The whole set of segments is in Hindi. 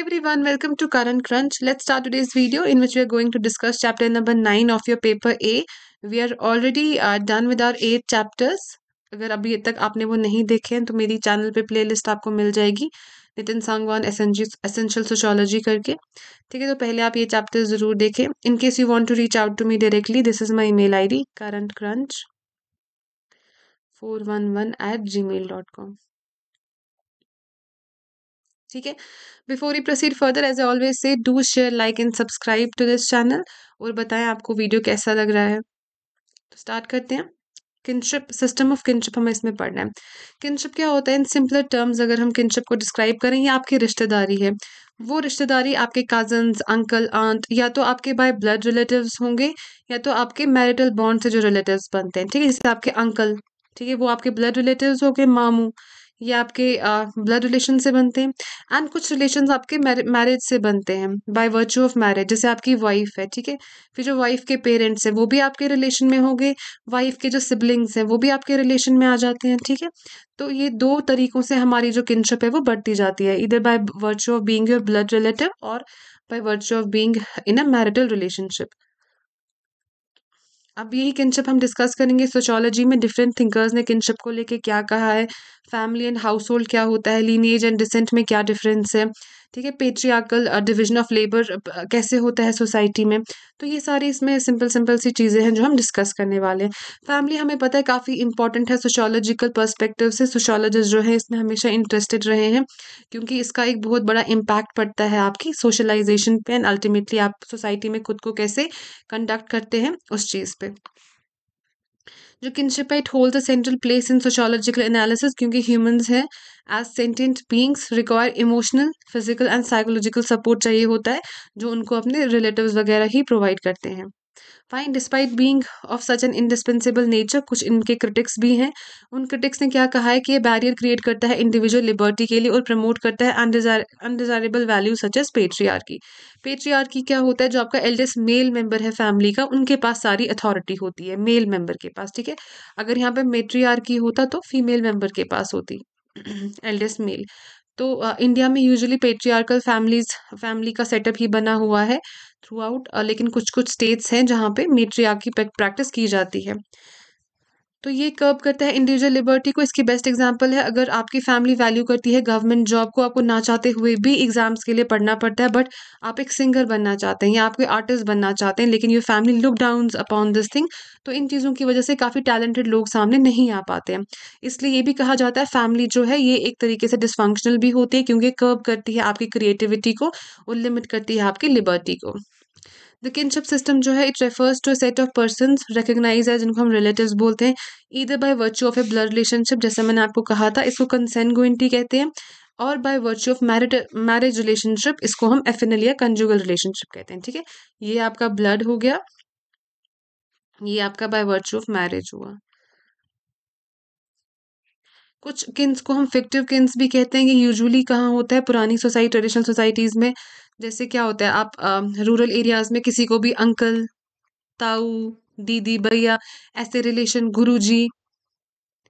Hi everyone, welcome to Current Crunch. Let's start today's video in which we are going to discuss chapter number 9 of your paper A. We are already uh, done with our 8 chapters. अगर अभी तक आपने वो नहीं देखे हैं तो मेरी चैनल पे प्लेलिस्ट आपको मिल जाएगी नितिन सांगवान एसेंशियल सोशोलॉजी करके ठीक है तो पहले आप ये चैप्टर ज़रूर देखें in case you want to reach out to me directly this is my email ID current crunch four one one at Gmail dot com ठीक है before you proceed further as always से do share like and subscribe to this channel और बताएं आपको वीडियो कैसा लग रहा है तो स्टार्ट करते हैं किनशिप सिस्टम ऑफ किनशिप हमें इसमें पढ़ना है किनशिप क्या होता है इन सिंपलर टर्म्स अगर हम किनशिप को डिस्क्राइब करें ये आपकी रिश्तेदारी है वो रिश्तेदारी आपके कजन अंकल आंट या तो आपके बाय ब्लड रिलेटिव होंगे या तो आपके मैरिटल बॉन्ड से जो रिलेटिव बनते हैं ठीक है जैसे आपके अंकल ठीक है वो आपके ब्लड रिलेटिव हो गए मामू ये आपके ब्लड रिलेशन से बनते हैं एंड कुछ रिलेशन आपके मैरिज से बनते हैं बाय वर्च्यू ऑफ मैरिज जैसे आपकी वाइफ है ठीक है फिर जो वाइफ के पेरेंट्स हैं वो भी आपके रिलेशन में होंगे वाइफ के जो सिबलिंग्स हैं वो भी आपके रिलेशन में आ जाते हैं ठीक है तो ये दो तरीकों से हमारी जो किनशिप है वो बढ़ती जाती है इधर by virtue of being your blood relative और by virtue of being in a marital relationship अब यही किनशिप हम डिस्कस करेंगे सोशोलॉजी में डिफरेंट थिंकर्स ने किनशिप को लेके क्या कहा है फैमिली एंड हाउस होल्ड क्या होता है लीनेज एंड डिसेंट में क्या डिफरेंस है ठीक है पेट्रियाकल डिविजन ऑफ लेबर कैसे होता है सोसाइटी में तो ये सारी इसमें सिंपल सिंपल सी चीज़ें हैं जो हम डिस्कस करने वाले हैं फैमिली हमें पता है काफ़ी इंपॉर्टेंट है सोशोलॉजिकल पर्सपेक्टिव से सोशोलॉजिस्ट जो है इसमें हमेशा इंटरेस्टेड रहे हैं क्योंकि इसका एक बहुत बड़ा इम्पैक्ट पड़ता है आपकी सोशलाइजेशन पे एंड अल्टीमेटली आप सोसाइटी में खुद को कैसे कंडक्ट करते हैं उस चीज़ पर जो kinship it hold the central place in sociological analysis क्योंकि ह्यूमंस हैं as sentient beings require emotional physical and psychological support चाहिए होता है जो उनको अपने रिलेटिव वगैरह ही प्रोवाइड करते हैं fine despite being of such an indispensable nature कुछ इनके क्रिटिक्स भी हैं उन क्रिटिक्स ने क्या कहा है कि ये बैरियर क्रिएट करता है इंडिविजुअल लिबर्टी के लिए और प्रमोट करता है undesirable value such as patriarchy patriarchy क्या होता है जो आपका एल्डेस्ट मेल मेंबर है फैमिली का उनके पास सारी अथॉरिटी होती है मेल मेंबर के पास ठीक है अगर यहाँ पर मेट्रीआरकी होता तो फीमेल मेंबर के पास होती एल्डेस्ट मेल तो इंडिया में यूजुअली पेट्रियार्कल फैमिलीज फैमिली का सेटअप ही बना हुआ है थ्रू आउट uh, लेकिन कुछ कुछ स्टेट्स हैं जहाँ पे की प्रैक्टिस की जाती है तो ये कर्ब करता है इंडिविजुअल लिबर्टी को इसकी बेस्ट एग्जांपल है अगर आपकी फैमिली वैल्यू करती है गवर्नमेंट जॉब को आपको ना चाहते हुए भी एग्जाम्स के लिए पढ़ना पड़ता है बट आप एक सिंगर बनना चाहते हैं या आपको आर्टिस्ट बनना चाहते हैं लेकिन your family look down upon this thing तो इन चीज़ों की वजह से काफ़ी टैलेंटेड लोग सामने नहीं आ पाते हैं इसलिए ये भी कहा जाता है फैमिली जो है ये एक तरीके से डिसफंक्शनल भी होती है क्योंकि कर्ब करती है आपकी क्रिएटिविटी को और लिमिट करती है आपकी लिबर्टी को द किनशिप सिस्टम जो है it refers to set of person recognise है जिनको हम रिलेटिव बोलते हैं either by virtue of a blood relationship जैसे मैंने आपको कहा था इसको कंसेंट कहते हैं और by virtue of merit marriage relationship इसको हम एफिनल या कंजुगल रिलेशनशिप कहते हैं ठीक है ये आपका ब्लड हो गया ये आपका बाय वर्च्यू ऑफ मैरिज हुआ कुछ किन्स को हम फिक्टिव किन्स भी कहते हैं ये यूजुअली कहाँ होता है पुरानी सोसाइटी ट्रेडिशनल सोसाइटीज़ में जैसे क्या होता है आप रूरल एरियाज़ में किसी को भी अंकल ताऊ दीदी भैया ऐसे रिलेशन गुरुजी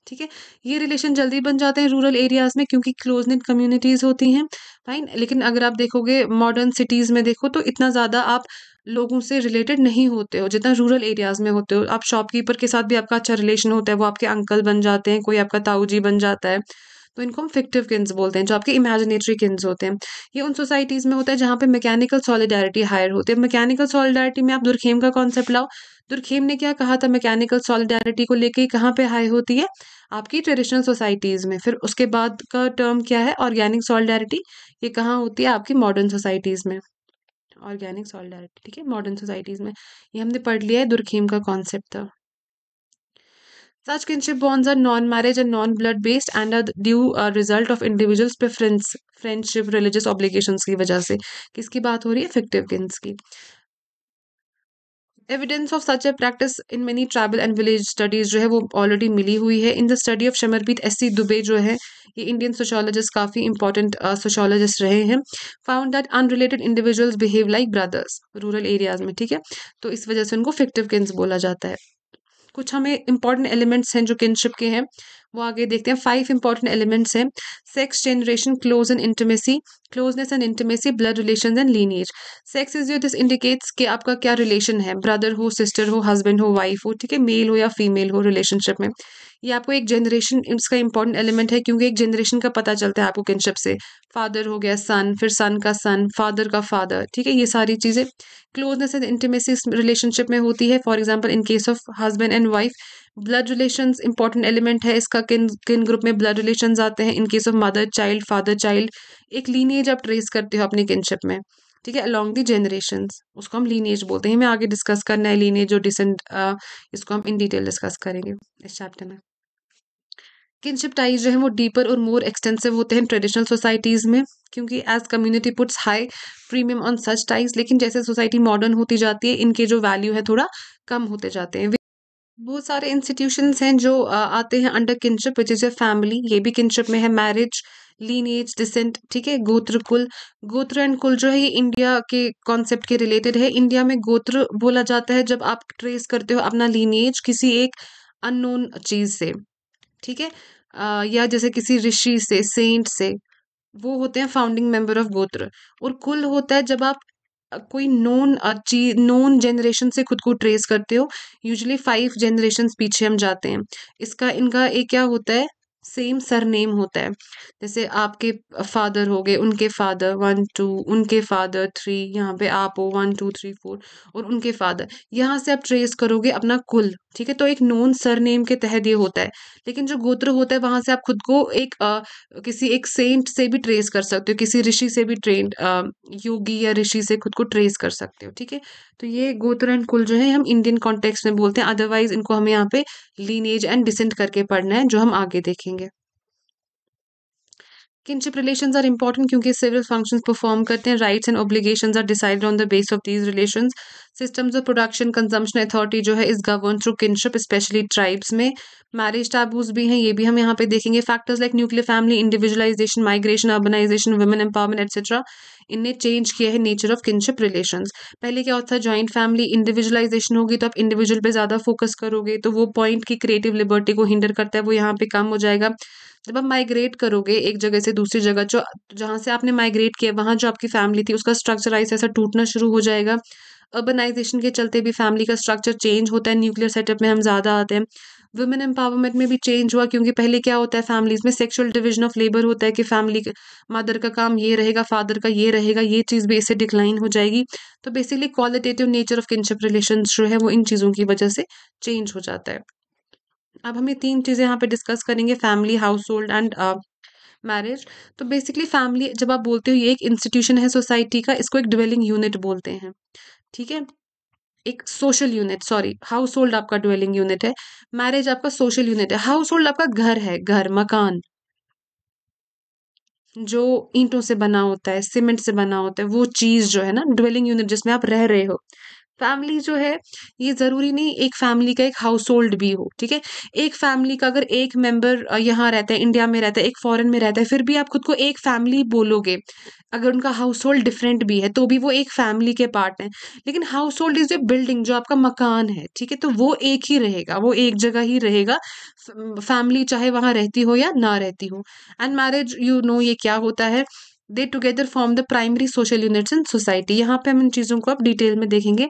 ठीक है ये रिलेशन जल्दी बन जाते हैं रूरल एरियाज़ में क्योंकि क्लोज इन कम्युनिटीज़ होती हैं फाइन लेकिन अगर आप देखोगे मॉडर्न सिटीज़ में देखो तो इतना ज़्यादा आप लोगों से रिलेटेड नहीं होते हो जितना रूरल एरियाज़ में होते हो आप शॉपकीपर के साथ भी आपका अच्छा रिलेशन होता है वो आपके अंकल बन जाते हैं कोई आपका ताऊ जी बन जाता है तो इनको हम फिक्टिव किन्स बोलते हैं जो आपके इमेजिनेटरी किन्स होते हैं ये उन सोसाइटीज़ में होता है जहाँ पे मैकेनिकल सॉलिडारिटी हायर होती है मैकेनिकल सॉलिडारिटी में आप दुर्खेम का कॉन्सेप्ट लाओ दुर्खेम ने क्या कहा था मैकेनिकल सॉलिडारिटी को लेके कहाँ पे हाई होती है आपकी ट्रेडिशनल सोसाइटीज़ में फिर उसके बाद का टर्म क्या है ऑर्गेनिक सॉलिडारिटी ये कहाँ होती है आपकी मॉडर्न सोसाइटीज़ में ऑर्गेनिक सॉलिडारिटी ठीक है मॉडर्न सोसाइटीज़ में ये हमने पढ़ लिया है दुर्खेम का कॉन्सेप्ट था Such kinship bonds are non marriage and non blood based and are due a uh, result of individuals' preference, friendship, religious obligations की वजह से किसकी बात हो रही है फिक्टिव किन्स की evidence of such a practice in many tribal and village studies जो है वो ऑलरेडी मिली हुई है in the study of Shamirpet S C Dube जो है ये इंडियन सोशोलॉजिस्ट काफ़ी इंपॉर्टेंट सोशोलॉजिस्ट रहे हैं found that unrelated individuals behave like brothers rural areas में ठीक है तो इस वजह से उनको फिक्टिव किन्स बोला जाता है कुछ हमें इंपॉर्टेंट एलिमेंट्स हैं जो किनशिप के हैं वो आगे देखते हैं फाइव इंपॉर्टेंट एलिमेंट्स हैं sex generation close and intimacy closeness and intimacy blood relation and lineage sex is you this indicates कि आपका क्या रिलेशन है ब्रदर हो सिस्टर हो हस्बैंड हो वाइफ हो ठीक है मेल हो या फीमेल हो रिलेशनशिप में ये आपको एक जनरेशन इसका इंपॉर्टेंट एलिमेंट है क्योंकि एक जनरेशन का पता चलता है आपको किनशिप से फादर हो गया सन फिर सन का सन फादर का फादर ठीक है ये सारी चीज़ें क्लोजनेस एंड इंटीमेसी रिलेशनशिप में होती है for example in case of husband and wife blood relation important element है इसका किन किन ग्रुप में ब्लड रिलेशन आते हैं in case of mother child father child एक लीनेज आप ट्रेस करते हो अपनी किनशिप में ठीक है अलॉन्ग दी जनरेशन उसको हम लीनेज बोलते हैं हमें आगे डिस्कस करना है लीनेज और डिसेंट इसको हम इन डिटेल डिस्कस करेंगे इस चैप्टर में किनशिप टाइज जो है वो डीपर और मोर एक्सटेंसिव होते हैं ट्रेडिशनल सोसाइटीज़ में क्योंकि as community puts high premium on such ties लेकिन जैसे सोसाइटी मॉडर्न होती जाती है इनके जो वैल्यू है थोड़ा कम होते जाते हैं बहुत सारे इंस्टीट्यूशन हैं जो आते हैं under kinship which is your family ये भी किनशिप में है मैरिज लीनेज डिसेंट ठीक है गोत्र कुल गोत्र एंड कुल जो है ये इंडिया के कॉन्सेप्ट के रिलेटेड है इंडिया में गोत्र बोला जाता है जब आप ट्रेस करते हो अपना लीनेज किसी एक अननोन चीज़ से ठीक है या जैसे किसी ऋषि से सेंट से वो होते हैं फाउंडिंग मेंबर ऑफ गोत्र और कुल होता है जब आप कोई नोन चीज नोन जनरेशन से खुद को ट्रेस करते हो यूजली फाइव जनरेशन पीछे हम जाते हैं इसका इनका एक क्या होता है सेम सर नेम होता है जैसे आपके फादर हो गए उनके फादर वन टू उनके फादर थ्री यहाँ पे आप हो वन टू थ्री फोर और उनके फादर यहाँ से आप ट्रेस करोगे अपना कुल ठीक है तो एक नोन सर नेम के तहत ये होता है लेकिन जो गोत्र होता है वहाँ से आप खुद को एक आ, किसी एक सेंट से भी ट्रेस कर सकते हो किसी ऋषि से भी ट्रेन योगी या ऋषि से खुद को ट्रेस कर सकते हो ठीक है तो ये गोत्र एंड कुल जो है हम इंडियन कॉन्टेक्स्ट में बोलते हैं अदरवाइज इनको हमें यहाँ पे लीनेज एंड डिसेंट करके पढ़ना है जो हम आगे देखेंगे किनशिप रिलेशन आर इंपॉर्टेंट क्योंकि सिविल फंक्शन परफॉर्म करते हैं rights and obligation are decided on the base of these relation systems of production consumption authority जो है is govern through kinship specially tribes में मैरिज टाबूज भी हैं ये भी हम यहाँ पे देखेंगे factors like nuclear family individualisation migration urbanisation women empowerment etcetera इनने चेंज किया है नेचर ऑफ किनशिप रिलेशन पहले क्या होता है ज्वाइंट फैमिली इंडिविजुअलाइजेशन होगी तो आप इंडिविजुअल पे ज़्यादा फोकस करोगे तो वो पॉइंट की क्रिएटिव लिबर्टी को हिंडर करता है वो यहाँ पे कम हो जाएगा जब आप माइग्रेट करोगे एक जगह से दूसरी जगह जो जहाँ से आपने माइग्रेट किया वहाँ जो आपकी फैमिली थी उसका स्ट्रक्चर आइस ऐसा टूटना शुरू हो जाएगा अर्बनाइजेशन के चलते भी फैमिली का स्ट्रक्चर चेंज होता है न्यूक्लियर सेटअप में हम ज़्यादा आते हैं वुमेन एम्पावरमेंट में भी चेंज हुआ क्योंकि पहले क्या होता है फैमिलीज में सेक्शुअल डिवीजन ऑफ लेबर होता है कि फैमिली मदर का काम ये रहेगा फादर का ये रहेगा ये चीज़ भी इससे डिक्लाइन हो जाएगी तो basically qualitative nature of kinship relation जो है वो इन चीज़ों की वजह से चेंज हो जाता है अब हमें तीन चीज़ें यहाँ पे डिस्कस करेंगे family household and marriage तो बेसिकली फैमिली जब आप बोलते हो ये एक इंस्टीट्यूशन है सोसाइटी का इसको एक ड्वेलिंग यूनिट बोलते हैं ठीक है एक social unit sorry household आपका ड्वेलिंग यूनिट है मैरिज आपका सोशल यूनिट है हाउस होल्ड आपका घर है घर मकान जो ईंटों से बना होता है सीमेंट से बना होता है वो चीज जो है ना ड्वेलिंग यूनिट जिसमें आप रह रहे हो फैमिली जो है ये ज़रूरी नहीं एक फैमिली का एक हाउस होल्ड भी हो ठीक है एक फैमिली का अगर एक मेंबर यहाँ रहता है इंडिया में रहता है एक फॉरेन में रहता है फिर भी आप खुद को एक फैमिली बोलोगे अगर उनका हाउस होल्ड डिफरेंट भी है तो भी वो एक फैमिली के पार्ट हैं लेकिन household is a building जो आपका मकान है ठीक है तो वो एक ही रहेगा वो एक जगह ही रहेगा फैमिली चाहे वहाँ रहती हो या ना रहती हो एंड मैरिज यू नो ये क्या होता है they together form the primary social units in society यहाँ पे हम इन चीज़ों को आप डिटेल में देखेंगे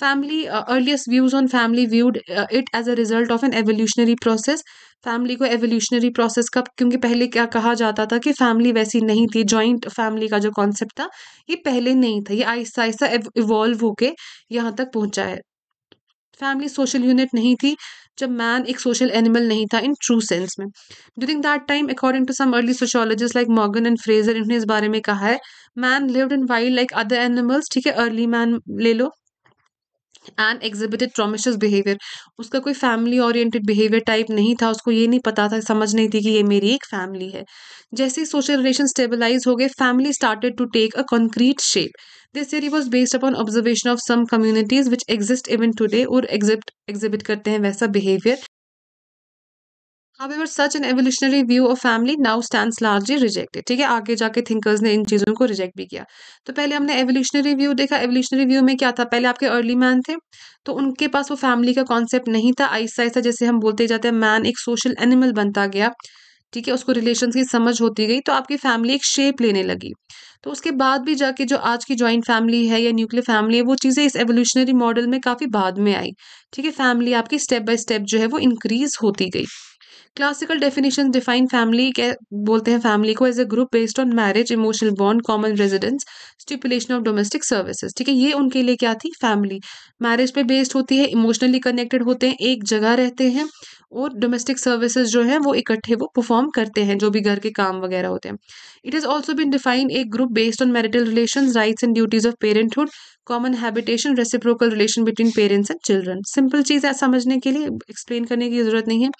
family earliest views on family viewed it as a result of an evolutionary process family को एवोल्यूशनरी प्रोसेस का क्योंकि पहले क्या कहा जाता था कि फैमिली वैसी नहीं थी जॉइंट फैमिली का जो कॉन्सेप्ट था ये पहले नहीं था ये आहिस्ता आहिस्ता इवॉल्व होके यहाँ तक पहुँचा है फैमिली सोशल यूनिट नहीं थी जब मैन एक सोशल एनिमल नहीं था इन ट्रू सेंस में during that time according to some early sociologist like Morgan and Frazer इन्होंने इस बारे में कहा है man lived in wild like other animals ठीक है अर्ली मैन ले लो एंड एग्जिबिटेड प्रोमिशियस बिहेवियर उसका कोई फैमिली ओरिएंटेड बिहेवियर टाइप नहीं था उसको ये नहीं पता था समझ नहीं थी कि ये मेरी एक फैमिली है जैसे ही सोशल रिलेशन स्टेबलाइज हो गए family started to take a concrete shape This theory was based upon observation of some communities which exist even today or exhibit exhibit करते हैं वैसा behavior. However, such an evolutionary view of family now stands largely rejected. ठीक है आगे जाके thinkers ने इन चीज़ों को reject भी किया तो पहले हमने evolutionary view देखा evolutionary view में क्या था पहले आपके early man थे तो उनके पास वो family का concept नहीं था आहिस्ता आहिस्ता जैसे हम बोलते जाते हैं man एक social animal बनता गया ठीक है उसको रिलेशन की समझ होती गई तो आपकी फैमिली एक शेप लेने लगी तो उसके बाद भी जाके जो आज की ज्वाइंट फैमिली है या न्यूक्लियर फैमिली है वो चीज़ें इस एवोल्यूशनरी मॉडल में काफ़ी बाद में आई ठीक है फैमिली आपकी स्टेप बाय स्टेप जो है वो इंक्रीज होती गई क्लासिकल डेफिनेशन डिफाइन फैमिली क्या बोलते हैं फैमिली को as a group based on marriage emotional bond common residence stipulation of domestic services ठीक है ये उनके लिए क्या थी फैमिली मैरिज पे बेस्ड होती है इमोशनली कनेक्टेड होते हैं एक जगह रहते हैं और डोमेस्टिक सर्विसेज जो है वो इकट्ठे वो परफॉर्म करते हैं जो भी घर के काम वगैरह होते हैं it is also been defined a group based on marital relation rights and duties of parenthood common habitation reciprocal relation between parents and children simple चीज़ है समझने के लिए एक्सप्लेन करने की ज़रूरत नहीं है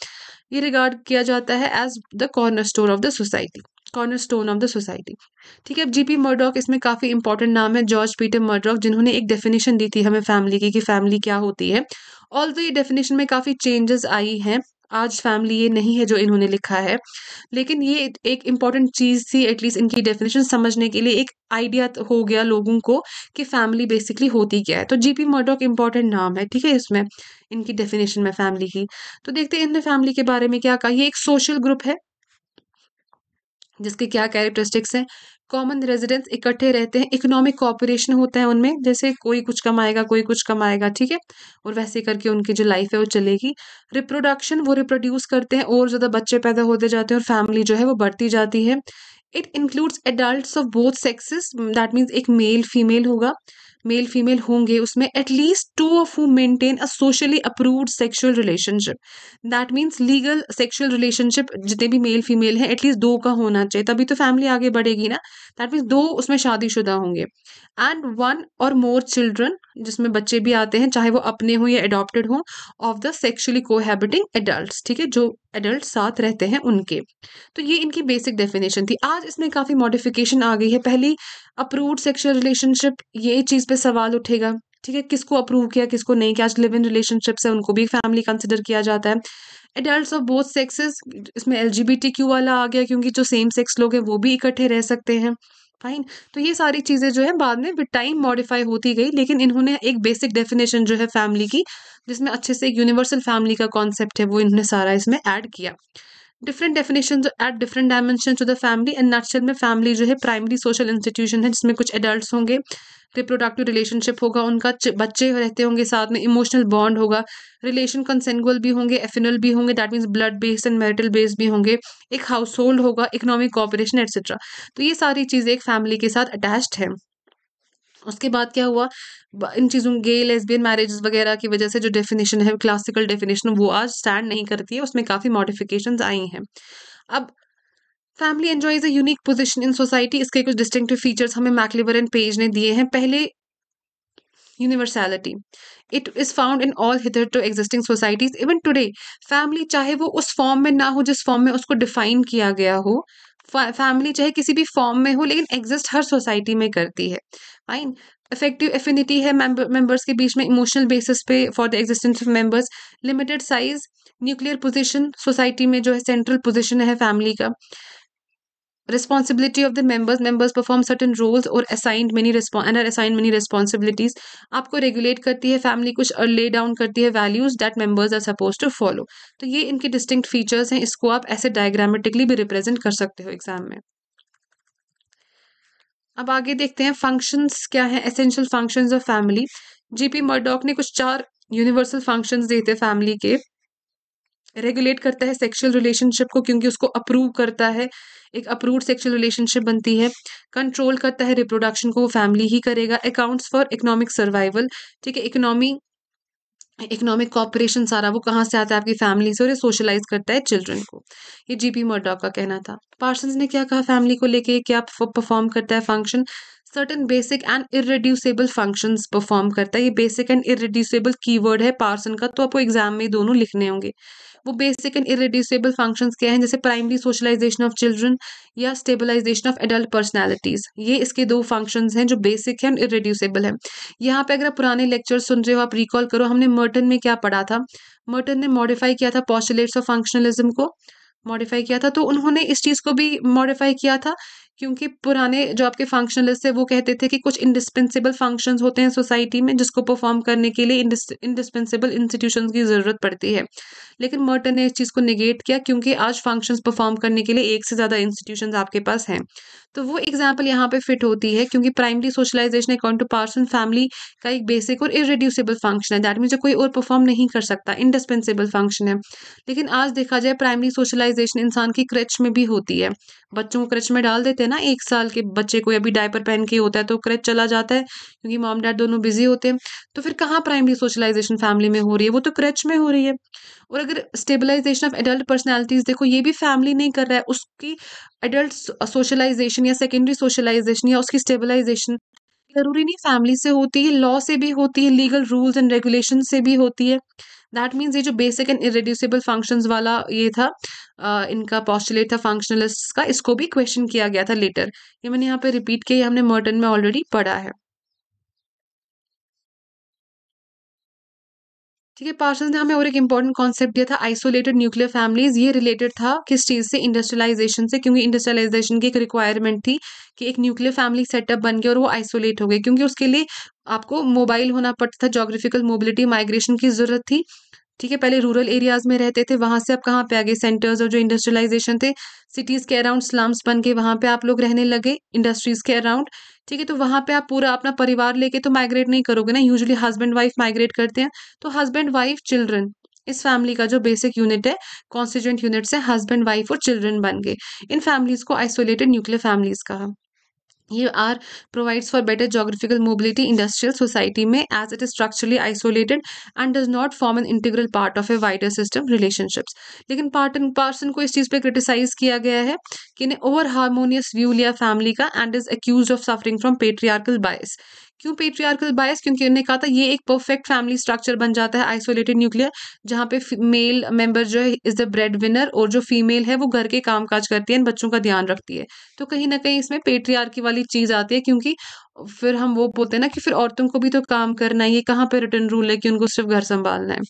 ये रिगार्ड किया जाता है as the corner store of the society cornerstone of the society ठीक है अब जीपी मर्डॉक इसमें काफ़ी इंपॉर्टेंट नाम है जॉर्ज पीटर मर्डॉक जिन्होंने एक डेफिनेशन दी थी हमें फैमिली की कि फैमिली क्या होती है ऑल ये डेफिनेशन में काफ़ी चेंजेस आई हैं आज फैमिली ये नहीं है जो इन्होंने लिखा है लेकिन ये एक इम्पॉर्टेंट चीज़ थी एटलीस्ट इनकी डेफिनेशन समझने के लिए एक आइडिया हो गया लोगों को कि फैमिली बेसिकली होती क्या है तो जीपी मर्डॉक इम्पॉर्टेंट नाम है ठीक है इसमें इनकी डेफिनेशन में फैमिली की तो देखते हैं इनने फैमिली के बारे में क्या कहा ये एक सोशल ग्रुप है जिसके क्या कैरेक्टरिस्टिक्स हैं कॉमन रेजिडेंट्स इकट्ठे रहते हैं इकोनॉमिक कॉपरेशन होता है उनमें जैसे कोई कुछ कमाएगा कोई कुछ कमाएगा ठीक है और वैसे करके उनकी जो लाइफ है वो चलेगी रिप्रोडक्शन वो रिप्रोड्यूस करते हैं और ज़्यादा बच्चे पैदा होते जाते हैं और फैमिली जो है वो बढ़ती जाती है it includes adult of both sexes that means एक मेल फीमेल होगा मेल फीमेल होंगे उसमें at least two of who maintain a socially approved sexual relationship that means legal sexual relationship जितने भी मेल फीमेल हैं एटलीस्ट दो का होना चाहिए तभी तो फैमिली आगे बढ़ेगी ना दैट मीन्स दो उसमें शादीशुदा होंगे एंड वन और मोर चिल्ड्रन जिसमें बच्चे भी आते हैं चाहे वो अपने हों या अडोप्टेड हों of the sexually cohabiting adult ठीक है जो एडल्ट साथ रहते हैं उनके तो ये इनकी बेसिक डेफिनेशन थी आज इसमें काफ़ी मॉडिफिकेशन आ गई है पहली अप्रूव्ड सेक्शुअल रिलेशनशिप ये चीज़ पे सवाल उठेगा ठीक है किसको अप्रूव किया किसको नहीं किया आज लिव इन रिलेशनशिप्स है उनको भी फैमिली कंसिडर किया जाता है एडल्ट ऑफ बोथ सेक्सेस इसमें एल वाला आ गया क्योंकि जो सेम सेक्स लोग हैं वो भी इकट्ठे रह सकते हैं फाइन तो ये सारी चीज़ें जो है बाद में विद टाइम मॉडिफाई होती गई लेकिन इन्होंने एक बेसिक डेफिनेशन जो है फैमिली की जिसमें अच्छे से एक यूनिवर्सल फैमिली का कॉन्सेप्ट है वो इन्होंने सारा इसमें ऐड किया different definition at different dimension to the family and natural में फैमिली जो है प्राइमरी सोशल इंस्टीट्यूशन है जिसमें कुछ एडल्ट होंगे रिप्रोडक्टिव रिलेशनशिप होगा उनका बच्चे रहते होंगे साथ में इमोशनल बॉन्ड होगा रिलेशन कंसेंगुअल भी होंगे एफिनल भी होंगे that means blood based and marital based भी होंगे एक हाउस होल्ड होगा इकोनॉमिक कॉपरेशन एट्सेट्रा तो ये सारी चीज़ें एक फैमिली के साथ अटैच्ड है उसके बाद क्या हुआ इन चीज़ों गे लेसबियन मैरिज वगैरह की वजह से जो डेफिनेशन है क्लासिकल डेफिनेशन वो आज स्टैंड नहीं करती है उसमें काफ़ी मॉडिफिकेशन आई हैं अब family enjoy is a unique position in society इसके कुछ डिस्टिंगटिव फीचर्स हमें मैकलिवर एंड पेज ने दिए हैं पहले universality it is found in all hitherto existing societies even today family चाहे वो उस फॉर्म में ना हो जिस फॉर्म में उसको डिफाइन किया गया हो फैमिली चाहे किसी भी फॉर्म में हो लेकिन एग्जिस्ट हर सोसाइटी में करती है फाइन इफेक्टिव एफिनिटी है मेंबर्स के बीच में इमोशनल बेसिस पे for the existence of members limited size nuclear position society में जो है सेंट्रल पोजिशन है फैमिली का responsibility of the members members perform certain roles और assigned many and are assigned many responsibilities आपको रेगुलेट करती है फैमिली कुछ लेड डाउन करती है values that members are suppose to follow तो ये इनके डिस्टिंक्ट फीचर्स हैं इसको आप ऐसे डायग्रामेटिकली भी रिप्रेजेंट कर सकते हो एग्जाम में अब आगे देखते हैं फंक्शंस क्या है essential functions of family G P Murdock ने कुछ चार यूनिवर्सल फंक्शंस दिए थे फैमिली के रेगुलेट करता है सेक्सुअल रिलेशनशिप को क्योंकि उसको अप्रूव करता है एक अप्रूव सेक्सुअल रिलेशनशिप बनती है कंट्रोल करता है रिप्रोडक्शन को वो फैमिली ही करेगा अकाउंट्स फॉर इकोनॉमिक सर्वाइवल ठीक है इकोनॉमी इकोनॉमिक कॉपरेशन सारा वो कहाँ से आता है आपकी फैमिली से और ये सोशलाइज करता है चिल्ड्रन को ये जीपी मर्डॉक का कहना था पार्सन्स ने क्या कहा फैमिली को लेके क्या परफॉर्म करता है function certain basic and irreducible function perform करता है ये बेसिक एंड इरेड्यूसेबल कीवर्ड है पार्सन का तो आपको एग्जाम में दोनों लिखने होंगे वो बेसिक एंड इरेड्यूसेबल फंक्शन क्या है जैसे प्राइमरी सोशलाइजेशन ऑफ चिल्ड्रन या स्टेबलाइजेशन ऑफ एडल्ट पर्सनैलिटीज़ ये इसके दो फंक्शन हैं जो बेसिक है और इरेड्यूसेबल है यहाँ पे अगर आप पुराने लेक्चर सुन रहे हो आप रिकॉल करो हमने मर्टन में क्या पढ़ा था मर्टन ने मॉडिफाई किया था पॉस्टुलेट्स ऑफ फंक्शनलिज्म को मॉडिफाई किया था तो उन्होंने इस चीज़ को भी मॉडिफाई किया था क्योंकि पुराने जो आपके फंक्शनलिस्ट है वो कहते थे कि कुछ इंडिस्पेंसिबल फंक्शंस होते हैं सोसाइटी में जिसको परफॉर्म करने के लिए इंडिस्पेंसिबल इंस्टीट्यूशंस की ज़रूरत पड़ती है लेकिन मर्टन ने इस चीज़ को निगेट किया क्योंकि आज फंक्शंस परफॉर्म करने के लिए एक से ज़्यादा इंस्टीट्यूशंस आपके पास हैं तो वो एग्जाम्पल यहाँ पे फिट होती है क्योंकि primary socialization according to Parson family का एक बेसिक और इरेड्यूसेबल फंक्शन है दैट मीन जो कोई और परफॉर्म नहीं कर सकता इंडिस्पेंसेबल फंक्शन है लेकिन आज देखा जाए प्राइमरी सोशलाइजेशन इंसान की क्रच में भी होती है बच्चों को क्रच में डाल देते हैं ना एक साल के बच्चे को अभी डायपर पहन के होता है तो क्रच चला जाता है क्योंकि मॉम डैड दोनों बिजी होते हैं तो फिर कहाँ प्राइमरी सोशलाइजेशन फैमिली में हो रही है वो तो क्रच में हो रही है और अगर स्टेबलाइजेशन ऑफ एडल्ट पर्सनैलिटीज़ देखो ये भी फैमिली नहीं कर रहा है उसकी एडल्ट सोशलाइजेशन या सेकेंडरी सोशलाइजेशन या उसकी स्टेबलाइजेशन जरूरी नहीं फैमिली से होती है लॉ से भी होती है लीगल रूल्स एंड रेगुलेशन से भी होती है दैट मीन्स ये जो बेसिक एंड इरेड्यूसेबल फंक्शन वाला ये था uh, इनका पॉस्टुलेट था फंक्शनलिस्ट का इसको भी क्वेश्चन किया गया था लेटर ये मैंने यहाँ पे रिपीट किया हमने मर्टन में ऑलरेडी पढ़ा है ठीक है पार्सल ने हमें और एक इंपॉर्टेंट कॉन्सेप्ट दिया था आइसोलेटेड न्यूक्लियर फैमिलीज ये रिलेटेड था किस चीज़ से इंडस्ट्रियलाइजेशन से क्योंकि इंडस्ट्रियलाइजेशन की एक रिक्वायरमेंट थी कि एक न्यूक्लियर फैमिली सेटअप बन गया और वो आइसोलेट हो गए क्योंकि उसके लिए आपको मोबाइल होना पड़ता था जोग्राफिकल मोबिलिटी माइग्रेशन की ज़रूरत थी ठीक है पहले रूरल एरियाज में रहते थे वहां से आप कहाँ पे आ गए सेंटर्स और जो इंडस्ट्रियलाइजेशन थे सिटीज़ के अराउंड स्लम्स बन के वहाँ पे आप लोग रहने लगे इंडस्ट्रीज़ के अराउंड ठीक है तो वहां पे आप पूरा अपना परिवार लेके तो माइग्रेट नहीं करोगे ना यूजुअली हस्बैंड वाइफ माइग्रेट करते हैं तो हस्बैंड वाइफ चिल्ड्रन इस फैमिली का जो बेसिक यूनिट है कॉन्स्टिट्यूंट यूनिट्स है हस्बैंड वाइफ और चिल्ड्रन बन गए इन फैमिलीज को आइसोलेटेड न्यूक्लियर फैमिलीज कहा ये are provides for better geographical mobility industrial society में as it is structurally isolated and does not form an integral part of a wider system relationships लेकिन पार्ट एंड पार्सन को इस चीज़ पे क्रिटिसाइज किया गया है कि इन्हें ओवर हारमोनियस व्यू लिया फैमिली का and is accuse of suffering from patriarchal bias क्यों पेट्रियार्कल बायस क्योंकि उन्होंने कहा था ये एक परफेक्ट फैमिली स्ट्रक्चर बन जाता है आइसोलेटेड न्यूक्लियर जहाँ पे मेल मेंबर जो है इज़ द ब्रेड विनर और जो फीमेल है वो घर के काम काज करती है बच्चों का ध्यान रखती है तो कहीं ना कहीं इसमें पेट्रियार्की वाली चीज़ आती है क्योंकि फिर हम वो बोलते हैं ना कि फिर औरतों को भी तो काम करना है ये कहाँ पे रिटर्न रूल है कि उनको सिर्फ घर संभालना है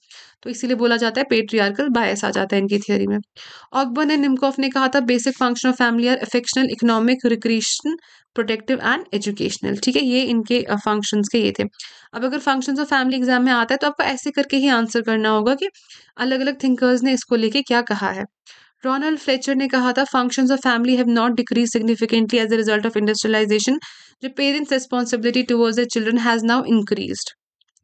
तो इसीलिए बोला जाता है पेट्रियार्कल बायस आ जाता है इनकी थियोरी में ऑकबर्न एंड निमकॉफ ने कहा था basic function of family are affectional economic recreation protective and educational ठीक है ये इनके फंक्शन के ये थे अब अगर फंक्शन ऑफ फैमिली एग्जाम में आता है तो आपको ऐसे करके ही आंसर करना होगा कि अलग अलग थिंकर्स ने इसको लेके क्या कहा है रोनल्ड फ्लेचर ने कहा था functions of family have not decrease significantly as a result of industrialization जो parents responsibility towards the children has now increased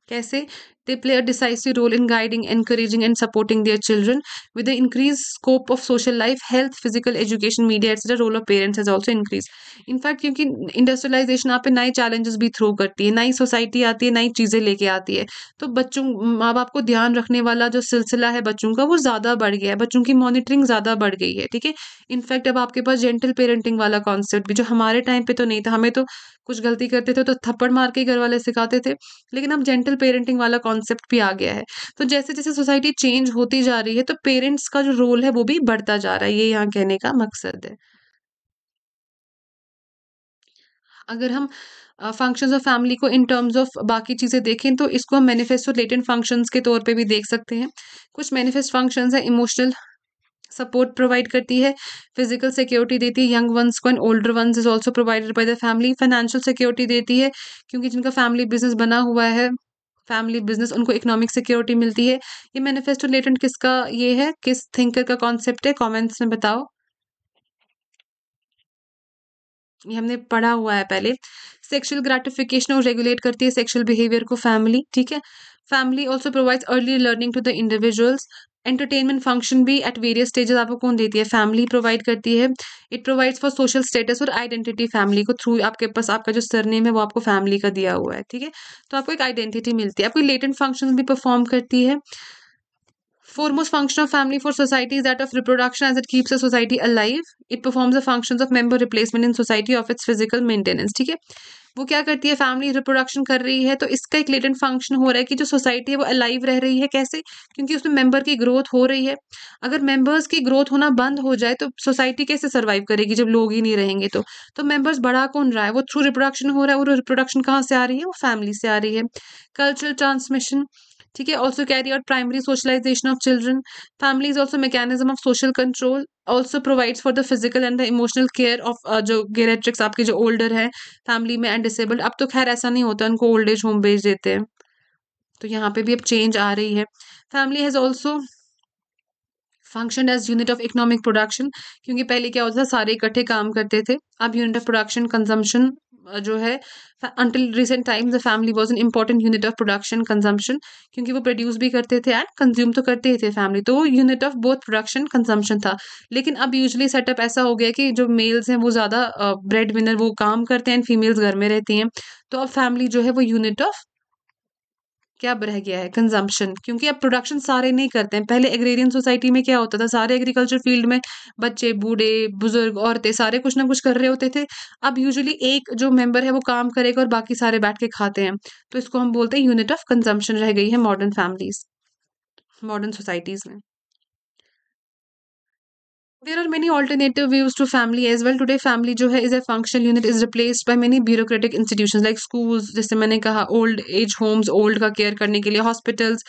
कैसे They play a decisive role in guiding, encouraging, and supporting their children. With the increased scope of social life, health, physical education, media, etc., role of parents has also increased. In fact क्योंकि इंडस्ट्रियलाइजेशन आप पे नए चैलेंजेस भी थ्रो करती है नई सोसाइटी आती है नई चीज़ें लेके आती है तो बच्चों माँ बाप को ध्यान रखने वाला जो सिलसिला है बच्चों का वो ज़्यादा बढ़ गया है बच्चों की मॉनिटरिंग ज़्यादा बढ़ गई है ठीक है इनफैक्ट अब आपके पास जेंटल पेरेंटिंग वाला कॉन्सेप्ट भी जो हमारे टाइम पे तो नहीं था हमें तो कुछ गलती करते थे तो थप्पड़ मार के घर वाले सिखाते थे लेकिन अब जेंटल पेरेंटिंग वाला कॉन्सेप्ट भी आ गया है तो जैसे जैसे सोसाइटी चेंज होती जा रही है तो पेरेंट्स का जो रोल है वो भी बढ़ता जा रहा है ये यहाँ कहने का मकसद है अगर हम फंक्शंस ऑफ फैमिली को इन टर्म्स ऑफ बाकी चीज़ें देखें तो इसको हम मैनिफेस्टो लेटेंट फंक्शंस के तौर पे भी देख सकते हैं कुछ मैनिफेस्ट फंक्शंस है इमोशनल सपोर्ट प्रोवाइड करती है फिजिकल सिक्योरिटी देती है यंग वंस को and older ones is also provided by the family financial security देती है क्योंकि जिनका फैमिली बिजनेस बना हुआ है फैमिली बिजनेस उनको इकोनॉमिक सिक्योरिटी मिलती है ये मैनिफेस्टो लेटेंट किसका ये है किस थिंकर का कॉन्सेप्ट है कमेंट्स में बताओ ये हमने पढ़ा हुआ है पहले सेक्सुअल ग्रेटिफिकेशन और रेगुलेट करती है सेक्सुअल बिहेवियर को फैमिली ठीक है family also provides early learning to the individuals entertainment function भी एट वेरियस स्टेजेस आपको कौन देती है फैमिली प्रोवाइड करती है it provides for social status और आइडेंटिटी फैमिली को थ्रू आपके पास आपका जो सरनेम है वो आपको फैमिली का दिया हुआ है ठीक है तो आपको एक आइडेंटिटी मिलती है आपको लेटेंट फंक्शन भी परफॉर्म करती है foremost function of family for society is that of reproduction as it keeps a society alive it performs the functions of member replacement in society of its physical maintenance ठीक है वो क्या करती है फैमिली रिप्रोडक्शन कर रही है तो इसका एक लेटेंट फंक्शन हो रहा है कि जो सोसाइटी है वो अलाइव रह रही है कैसे क्योंकि उसमें मेंबर की ग्रोथ हो रही है अगर मेंबर्स की ग्रोथ होना बंद हो जाए तो सोसाइटी कैसे सर्वाइव करेगी जब लोग ही नहीं रहेंगे तो तो मेंबर्स बढ़ा कौन रहा है वो थ्रू रिप्रोडक्शन हो रहा है और रिप्रोडक्शन कहाँ से आ रही है वो फैमिली से आ रही है कल्चरल ट्रांसमिशन ठीक है also carry out primary socialisation of children family is also mechanism of social control also provides for the physical and the emotional care of जो गेरेट्रिक्स आपके जो ओल्डर है फैमिली में एंड डिसेबल्ड अब तो खैर ऐसा नहीं होता उनको ओल्ड एज होम भेज देते हैं तो यहाँ पे भी अब चेंज आ रही है family has also function as unit of economic production क्योंकि पहले क्या होता था सारे इकट्ठे काम करते थे अब यूनिट ऑफ प्रोडक्शन कंजम्पशन जो है until recent time the family was an important unit of production consumption क्योंकि वो प्रोड्यूस भी करते थे एंड कंज्यूम तो करते ही थे फैमिली तो वो unit of both production consumption था लेकिन अब यूजली सेटअप ऐसा हो गया कि जो मेल्स हैं वो ज़्यादा ब्रेड विनर वो काम करते हैं फीमेल्स घर में रहती हैं तो अब फैमिली जो है वो यूनिट ऑफ क्या रह गया है कंजम्पशन क्योंकि अब प्रोडक्शन सारे नहीं करते हैं पहले एग्रेरियन सोसाइटी में क्या होता था सारे एग्रीकल्चर फील्ड में बच्चे बूढ़े बुजुर्ग औरतें सारे कुछ ना कुछ कर रहे होते थे अब यूजुअली एक जो मेंबर है वो काम करेगा और बाकी सारे बैठ के खाते हैं तो इसको हम बोलते हैं यूनिट ऑफ कंजम्पशन रह गई है मॉडर्न फैमिलीज मॉडर्न सोसाइटीज़ में there are many alternative views to family as well today family जो है is a functional unit is replace by many bureaucratic institution like schools जैसे मैंने कहा ओल्ड एज होम्स ओल्ड का केयर करने के लिए हॉस्पिटल्स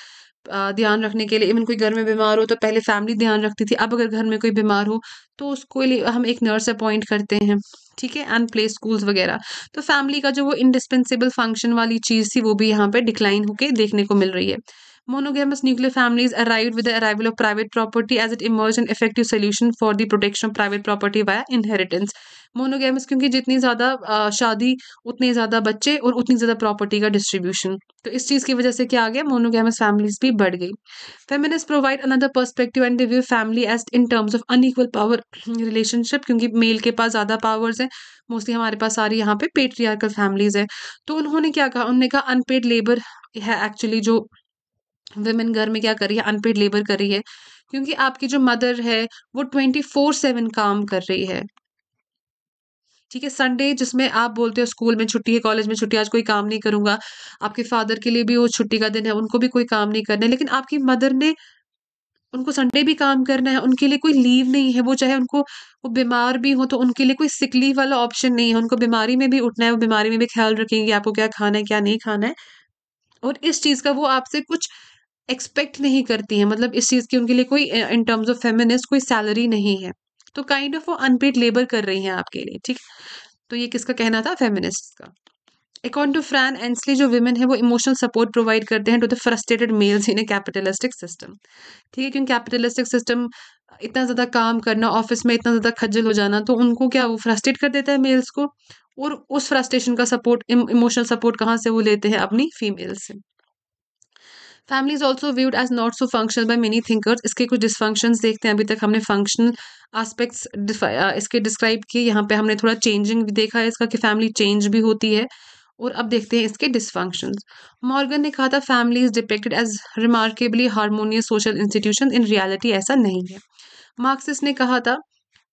ध्यान रखने के लिए इवन कोई घर में बीमार हो तो पहले फैमिली ध्यान रखती थी अब अगर घर में कोई बीमार हो तो उसको लिए हम एक नर्स अपॉइंट करते हैं ठीक है एंड प्ले स्कूल्स वगैरह तो फैमिली का जो वो इंडिस्पेंसेबल फंक्शन वाली चीज़ थी वो भी यहाँ पे डिक्लाइन होके देखने को मिल रही है Monogamous nuclear families arrived with the arrival of private property as it emerged an effective solution for the protection of private property via inheritance. Monogamous क्योंकि जितनी ज़्यादा शादी उतने ज़्यादा बच्चे और उतनी ज़्यादा प्रॉपर्टी का डिस्ट्रीब्यूशन तो इस चीज़ की वजह से क्या आ गया मोनोगेमस फैमिलीज भी बढ़ गई feminist provide another perspective and view family as in terms of unequal power relationship क्योंकि मेल के पास ज़्यादा पावर्स हैं मोस्टली हमारे पास सारी यहाँ पे पेट्रियार्कल फैमिलीज हैं तो उन्होंने क्या कहा उन्होंने कहा अनपेड लेबर है एक्चुअली जो वेमेन घर में क्या कर रही है अनपेड लेबर कर रही है क्योंकि आपकी जो मदर है वो ट्वेंटी फोर सेवन काम कर रही है ठीक है संडे जिसमें आप बोलते हो स्कूल में छुट्टी है कॉलेज में छुट्टी आज कोई काम नहीं करूंगा आपके फादर के लिए भी वो छुट्टी का दिन है उनको भी कोई काम नहीं करना है लेकिन आपकी मदर ने उनको संडे भी काम करना है उनके लिए कोई लीव नहीं है वो चाहे उनको वो बीमार भी हो तो उनके लिए कोई सिक लीव वाला ऑप्शन नहीं है उनको बीमारी में भी उठना है वो बीमारी में भी ख्याल रखेंगे आपको क्या खाना है क्या नहीं खाना है और इस चीज़ का वो आपसे कुछ एक्सपेक्ट नहीं करती है मतलब इस चीज़ की उनके लिए कोई इन टर्म्स ऑफ फेमिनिस्ट कोई सैलरी नहीं है तो काइंड ऑफ वो अनपेड लेबर कर रही हैं आपके लिए ठीक तो ये किसका कहना था फेमिनिस्ट का अकॉर्डिंग टू फ्रैन एंसली जो वुमेन है वो इमोशनल सपोर्ट प्रोवाइड करते हैं to the frustrated males in a capitalistic system ठीक है क्योंकि कैपिटलिस्टिक सिस्टम इतना ज़्यादा काम करना ऑफिस में इतना ज़्यादा खज्जल हो जाना तो उनको क्या वो फ्रस्ट्रेट कर देता है मेल्स को और उस फ्रस्ट्रेशन का सपोर्ट इमोशनल सपोर्ट कहाँ से वो लेते हैं अपनी फीमेल से family is also viewed as not so functional by many thinkers इसके कुछ डिसफंक्शन देखते हैं अभी तक हमने फंक्शनल आस्पेक्ट्स इसके डिस्क्राइब किए यहाँ पे हमने थोड़ा चेंजिंग भी देखा है इसका कि फैमिली चेंज भी होती है और अब देखते हैं इसके डिसफंक्शन मॉर्गन ने कहा था family is depicted as remarkably harmonious social institution in reality ऐसा नहीं है मार्क्सिस ने कहा था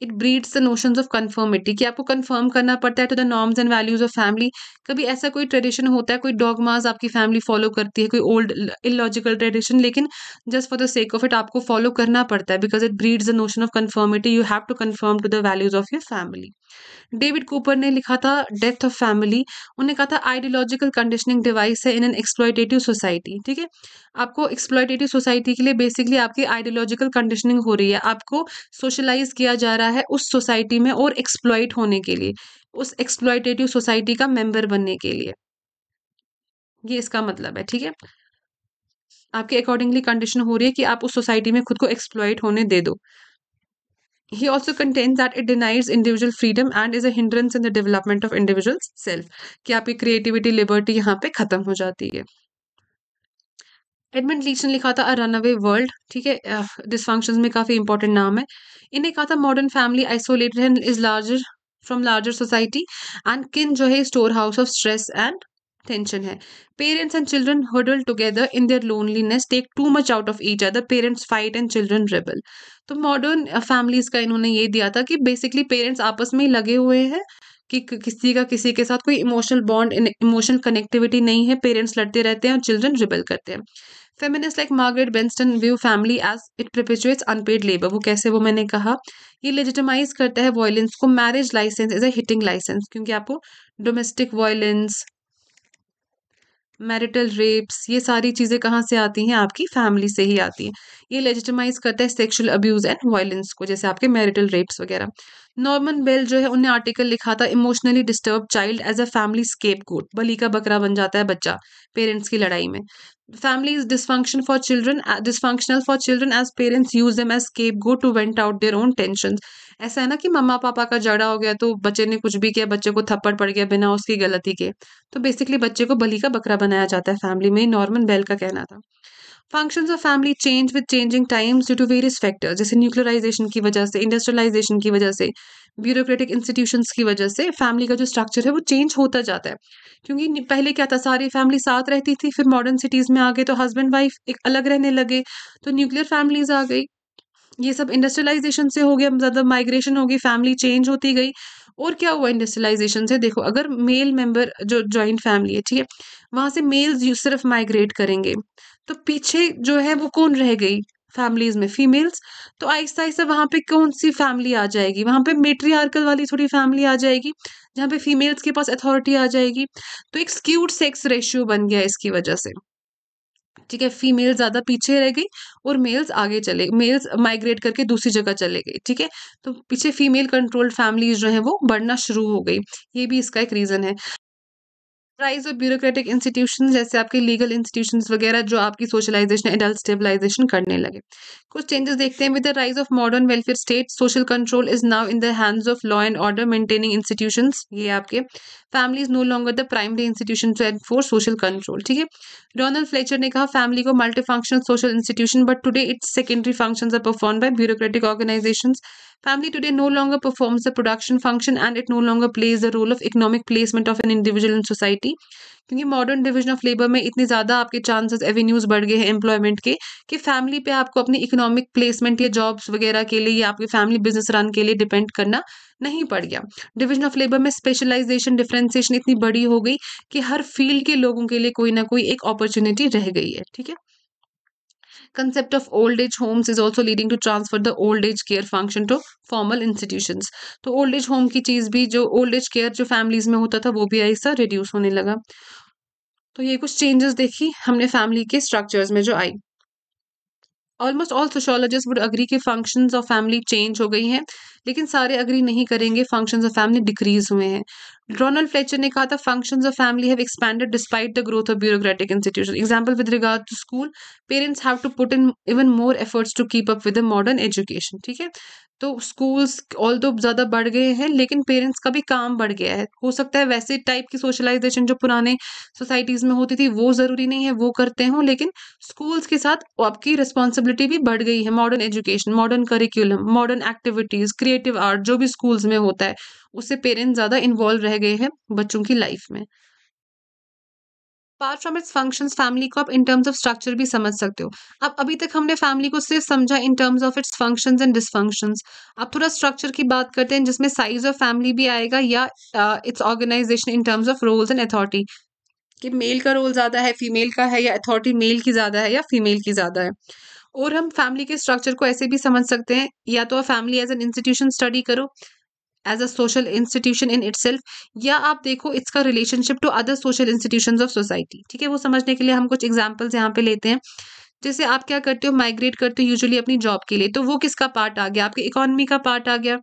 it breeds the notion of conformity कि आपको कन्फर्म करना पड़ता है to the norms and values of family कभी ऐसा कोई ट्रेडिशन होता है कोई डॉगमाज आपकी फैमिली फॉलो करती है कोई ओल्ड इलॉजिकल ट्रेडिशन लेकिन just for the sake of it आपको फॉलो करना पड़ता है because it breeds the notion of conformity you have to conform to the values of your family David Cooper ने लिखा था डेथ ऑफ फैमिली उन्हें कहा था आइडियोलॉजिकल कंडीशनिंग डिवाइस है इन एन एक्सप्लोइटेटिव सोसाइटी ठीक है आपको एक्सप्लॉयटेटिव सोसाइटी के लिए बेसिकली आपकी आइडियोलॉजिकल कंडीशनिंग हो रही है आपको सोशलाइज किया जा रहा है उस सोसाइटी में और एक्सप्लॉयट होने के लिए उस एक्सप्लॉयटेटिव सोसाइटी का मेंबर बनने के लिए ये इसका मतलब है ठीक है आपके अकॉर्डिंगली कंडीशन हो रही है कि आप उस सोसाइटी में खुद को एक्सप्लॉयट होने दे दो ही also contend that it denies individual freedom and is hindrance in the development of individual self कि आपकी क्रिएटिविटी लिबर्टी यहाँ पे खत्म हो जाती है एडमंड लीच ने लिखा था अ रन अवे वर्ल्ड ठीक है डिसफंक्शन में काफ़ी इंपॉर्टेंट नाम है इन्हें कहा था modern family isolated and is larger from larger society and kin जो है storehouse of stress and tension है parents and children huddle together in their loneliness take too much out of each other parents fight and children rebel तो मॉडर्न फैमिलीज का इन्होंने ये दिया था कि बेसिकली पेरेंट्स आपस में ही लगे हुए हैं कि किसी का किसी के साथ कोई इमोशनल बॉन्ड इमोशनल कनेक्टिविटी नहीं है पेरेंट्स लड़ते रहते हैं और चिल्ड्रन रिबल करते हैं feminist like Margaret Benston view family as it perpetuates unpaid labour वो कैसे वो मैंने कहा ये लेजिटमाइज करता है वॉयलेंस को marriage license is a hitting license क्योंकि आपको डोमेस्टिक वॉयलेंस मैरिटल रेप्स ये सारी चीज़ें कहाँ से आती हैं आपकी फैमिली से ही आती हैं ये लेजिटमाइज करता है सेक्शुअल अब्यूज़ एंड वायलेंस को जैसे आपके मैरिटल रेप्स वगैरह नॉर्मन बेल जो है उन्हें आर्टिकल लिखा था emotionally disturb child as a family scapegoat बली का बकरा बन जाता है बच्चा पेरेंट्स की लड़ाई में family is dysfunction for children uh, dysfunctional for children as parents use them as scapegoat to vent out their own tensions ऐसा है ना कि मम्मा पापा का झगड़ा हो गया तो बच्चे ने कुछ भी किया बच्चे को थप्पड़ पड़ गया बिना उसकी गलती के तो बेसिकली बच्चे को बली का बकरा बनाया जाता है फैमिली में नॉर्मन बेल का कहना था function of family change with changing times due to various factors जैसे न्यूक्लियराइजेशन की वजह से इंडस्ट्रियलाइजेशन की वजह से ब्यूरोक्रेटिक इंस्टीट्यूशंस की वजह से फैमिली का जो स्ट्रक्चर है वो चेंज होता जाता है क्योंकि पहले क्या था सारी फैमिली साथ रहती थी फिर मॉडर्न सिटीज़ में आ गए तो हस्बैंड वाइफ एक अलग रहने लगे तो न्यूक्लियर फैमिलीज आ गई ये सब इंडस्ट्रियलाइजेशन से हो गया ज़्यादा माइग्रेशन हो गई फैमिली चेंज होती गई और क्या हुआ इंडस्ट्रियलाइजेशन से देखो अगर मेल मेंबर जो जॉइंट फैमिली है ठीक है वहाँ से मेल सिर्फ माइग्रेट करेंगे तो पीछे जो है वो कौन रह गई फैमिलीज में फीमेल्स तो आहिस्ता आहिस्ता वहाँ पे कौन सी फैमिली आ जाएगी वहाँ पे मेट्रियार्कल वाली थोड़ी फैमिली आ जाएगी जहाँ पे फीमेल्स के पास अथॉरिटी आ जाएगी तो एक स्क्यूड सेक्स रेशियो बन गया इसकी वजह से ठीक है फीमेल ज़्यादा पीछे रह गई और मेल्स आगे चले मेल्स माइग्रेट करके दूसरी जगह चले गए ठीक है तो पीछे फीमेल कंट्रोल्ड फैमिलीज जो है वो बढ़ना शुरू हो गई ये भी इसका एक रीज़न है राइज और ब्यूरोक्रेटिक इंस्टीट्यूशन जैसे आपके लीगल इंस्टीट्यूशन वगैरह जो आपकी सोशलाइजेशन एडल्ट स्टेबलाइजेशन करने लगे कुछ चेंजेस देखते हैं with the rise of modern welfare state social control is now in the hands of law and order maintaining institution ये आपके family is no longer the primary institution to enforce social control ठीक है डोनल्ड फ्लेचर ने कहा फैमिली को multi functional social institution but today its secondary function are perform by bureaucratic organization Family today no longer performs the production function and it no longer plays the role of economic placement of an individual in society. क्योंकि मॉडर्न डिवीजन ऑफ लेबर में इतने ज़्यादा आपके चांसेस एवेन्यूज बढ़ गए हैं एम्प्लॉयमेंट के कि फैमिली पे आपको अपनी इकोनॉमिक प्लेसमेंट या जॉब्स वगैरह के लिए या आपके फैमिली बिजनेस रन के लिए डिपेंड करना नहीं पड़ गया डिवीजन ऑफ लेबर में स्पेशलाइजेशन डिफ्रेंसिएशन इतनी बड़ी हो गई कि हर फील्ड के लोगों के लिए कोई ना कोई एक अपॉर्चुनिटी रह गई है ठीक है Concept of old age homes is also leading to transfer the old age care function to formal institutions. तो old age home की चीज़ भी जो old age care जो families में होता था वो भी ऐसा reduce होने लगा तो ये कुछ changes देखी हमने family के structures में जो आई almost all sociologist would agree कि फंक्शन ऑफ फैमिली चेंज हो गई हैं लेकिन सारे अग्री नहीं करेंगे फंक्शन ऑफ फैमिली डिक्रीज हुए हैं रोनल्ड फ्लेचर ने कहा था function of family have expanded despite the growth of bureaucratic institution example with regard to school parents have to put in even more efforts to keep up with modern education ठीक है तो स्कूल्स ऑल तो ज़्यादा बढ़ गए हैं लेकिन पेरेंट्स का भी काम बढ़ गया है हो सकता है वैसे टाइप की सोशलाइजेशन जो पुराने सोसाइटीज़ में होती थी वो ज़रूरी नहीं है वो करते हो लेकिन स्कूल्स के साथ आपकी रिस्पॉन्सिबिलिटी भी बढ़ गई है modern education modern curriculum modern activities creative art जो भी स्कूल्स में होता है उससे पेरेंट्स ज़्यादा इन्वॉल्व रह गए हैं बच्चों की लाइफ में apart from its function family को आप इन टर्म्स ऑफ स्ट्रक्चर भी समझ सकते हो अब अभी तक हमने फैमिली को सिर्फ समझा in terms of its function and dysfunction अब थोड़ा स्ट्रक्चर की बात करते हैं जिसमें साइज ऑफ फैमिली भी आएगा या its organization in terms of roles and authority कि मेल का रोल ज़्यादा है फीमेल का है या अथॉरिटी मेल की ज़्यादा है या फीमेल की ज़्यादा है और हम फैमिली के स्ट्रक्चर को ऐसे भी समझ सकते हैं या तो family as an institution study करो as a social institution in it या आप देखो इसका relationship to other social institution of society ठीक है वो समझने के लिए हम कुछ एग्जाम्पल्स यहाँ पे लेते हैं जैसे आप क्या करते हो माइग्रेट करते हो यूजली अपनी जॉब के लिए तो वो किसका पार्ट आ गया आपके इकोनॉमी का पार्ट आ गया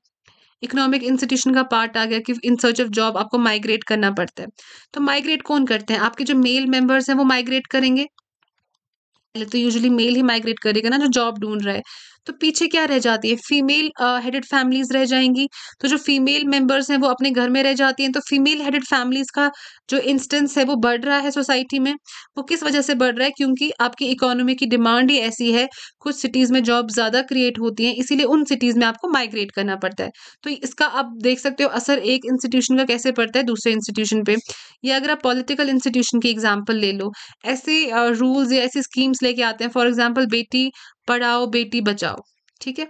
इकोनॉमिक इंस्टीट्यूशन का पार्ट आ गया कि इन सर्च ऑफ जॉब आपको माइग्रेट करना पड़ता है तो माइग्रेट कौन करते हैं आपके जो मेल मेंबर्स हैं वो माइग्रेट करेंगे पहले तो यूजली मेल ही माइग्रेट करेगा ना जो जॉब ढूंढ रहा है तो पीछे क्या रह जाती है फीमेल हेडेड फैमिलीज रह जाएंगी तो जो फीमेल मेंबर्स हैं वो अपने घर में रह जाती हैं तो फीमेल हेडेड फैमिलीज का जो इंस्टेंस है वो बढ़ रहा है सोसाइटी में वो किस वजह से बढ़ रहा है क्योंकि आपकी इकोनॉमी की डिमांड ही ऐसी है कुछ सिटीज़ में जॉब ज़्यादा क्रिएट होती हैं इसीलिए उन सिटीज़ में आपको माइग्रेट करना पड़ता है तो इसका आप देख सकते हो असर एक इंस्टीट्यूशन का कैसे पड़ता है दूसरे इंस्टीट्यूशन पे या अगर आप पॉलिटिकल इंस्टीट्यूशन की एग्जाम्पल ले लो ऐसे रूल्स uh, या ऐसी स्कीम्स लेके आते हैं फॉर एग्जाम्पल बेटी पढ़ाओ बेटी बचाओ ठीक है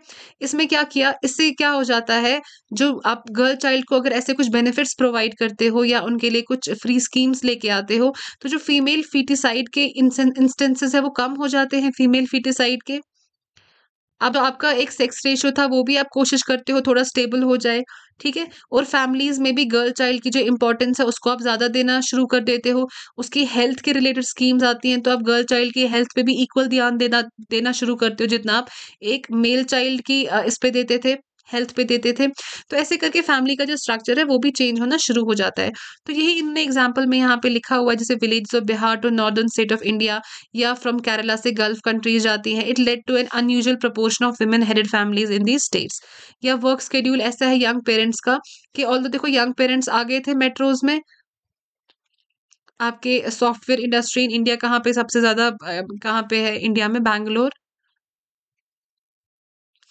इसमें क्या किया इससे क्या हो जाता है जो आप गर्ल चाइल्ड को अगर ऐसे कुछ बेनिफिट्स प्रोवाइड करते हो या उनके लिए कुछ फ्री स्कीम्स लेके आते हो तो जो फीमेल फीटिसाइड के इंस्टेंसेस है वो कम हो जाते हैं फीमेल फीटिसाइड के अब आपका एक सेक्स रेशियो था वो भी आप कोशिश करते हो थोड़ा स्टेबल हो जाए ठीक है और फैमिलीज में भी गर्ल चाइल्ड की जो इंपॉर्टेंस है उसको आप ज़्यादा देना शुरू कर देते हो उसकी हेल्थ के रिलेटेड स्कीम्स आती हैं तो आप गर्ल चाइल्ड की हेल्थ पे भी इक्वल ध्यान देना देना शुरू करते हो जितना आप एक मेल चाइल्ड की इस पर देते थे हेल्थ पे देते थे तो ऐसे करके फैमिली का जो स्ट्रक्चर है वो भी चेंज होना शुरू हो जाता है तो यही इन्होंने एग्जाम्पल में यहाँ पे लिखा हुआ है जैसे village of Bihar to northern state of India या फ्रॉम केरला से गल्फ कंट्रीज जाती है it led to an unusual proportion of women headed families in these states या वर्क स्केड्यूल ऐसा है यंग पेरेंट्स का कि ऑल देखो यंग पेरेंट्स आ गए थे मेट्रोज में आपके सॉफ्टवेयर इंडस्ट्री इन इंडिया कहाँ पे सबसे ज़्यादा कहाँ पे है इंडिया में बैंगलोर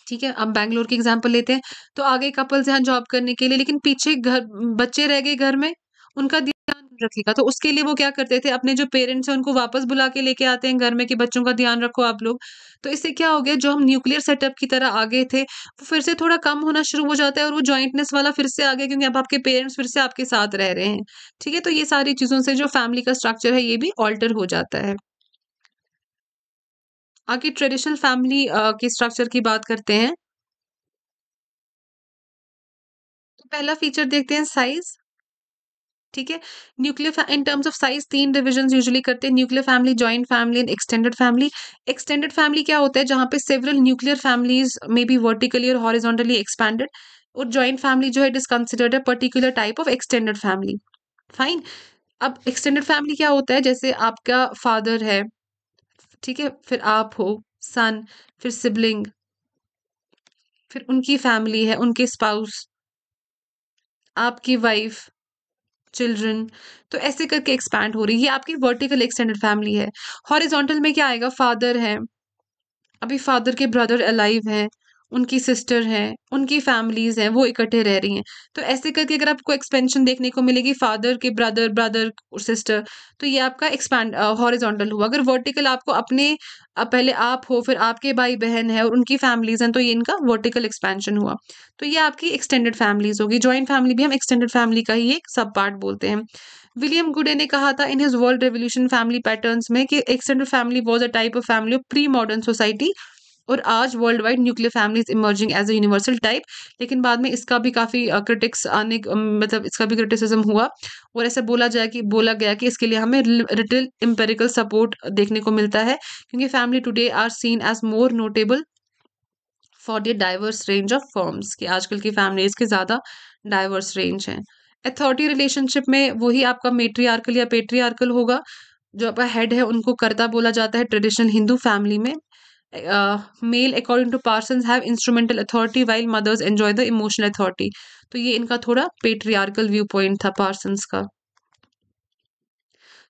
ठीक है अब बैंगलोर की एग्जाम्पल लेते हैं तो आगे कपल्स यहाँ जॉब करने के लिए लेकिन पीछे घर बच्चे रह गए घर में उनका ध्यान रखेगा तो उसके लिए वो क्या करते थे अपने जो पेरेंट्स हैं उनको वापस बुला के लेके आते हैं घर में कि बच्चों का ध्यान रखो आप लोग तो इससे क्या हो गया जो हम न्यूक्लियर सेटअप की तरह आगे थे वो फिर से थोड़ा कम होना शुरू हो जाता है और वो ज्वाइंटनेस वाला फिर से आ गया क्योंकि अब आपके पेरेंट्स फिर से आपके साथ रह रहे हैं ठीक है तो ये सारी चीज़ों से जो फैमिली का स्ट्रक्चर है ये भी ऑल्टर हो जाता है आगे ट्रेडिशनल फैमिली के स्ट्रक्चर की बात करते हैं तो पहला फीचर देखते हैं साइज ठीक है nuclear in terms of size तीन डिविजन यूजुअली करते हैं nuclear family joint family and extended family extended family क्या होता है जहां पे several nuclear families may be vertically और हॉरिजॉन्टली एक्सपेंडेड और ज्वाइंट फैमिली जो है it is considered a particular type of extended family fine अब एक्सटेंडेड फैमिली क्या होता है जैसे आपका फादर है ठीक है फिर आप हो सन फिर सिबलिंग फिर उनकी फैमिली है उनके स्पाउस आपकी वाइफ चिल्ड्रन तो ऐसे करके एक्सपैंड हो रही है ये आपकी वर्टिकल एक्सटेंडेड फैमिली है हॉरिजॉन्टल में क्या आएगा फादर है अभी फादर के ब्रदर अलाइव हैं उनकी सिस्टर है उनकी फैमिलीज हैं वो इकट्ठे रह रही हैं तो ऐसे करके अगर आपको एक्सपेंशन देखने को मिलेगी फादर के ब्रदर ब्रदर और सिस्टर तो ये आपका एक्सपैंड हॉरिजॉन्टल हुआ अगर वर्टिकल आपको अपने पहले आप हो फिर आपके भाई बहन है और उनकी फैमिलीज हैं तो ये इनका वर्टिकल एक्सपेंशन हुआ तो ये आपकी एक्सटेंडेड फैमिलीज होगी ज्वाइंट फैमिली भी हम एक्सटेंडेड फैमिली का ही एक सब पार्ट बोलते हैं विलियम गुडे ने कहा था in his world revolution family patterns में कि extended family was a type of family of pre modern society और आज worldwide nuclear family is emerging as a universal type लेकिन बाद में इसका भी काफ़ी क्रिटिक्स आने मतलब इसका भी क्रिटिसिज्म हुआ और ऐसा बोला जाए कि बोला गया कि इसके लिए हमें रिटिल एम्पेरिकल सपोर्ट देखने को मिलता है क्योंकि family today are seen as more notable for the diverse range of forms कि आजकल की फैमिलीज के ज़्यादा डाइवर्स रेंज हैं अथॉरिटी रिलेशनशिप में वही आपका आर्कल या आर्कल होगा जो आपका हेड है उनको कर्ता बोला जाता है ट्रेडिशनल हिंदू फैमिली में male according to Parson have instrumental authority while mothers enjoy the emotional authority तो ये इनका थोड़ा पेट्रियार्कल व्यू पॉइंट था पार्सन्स का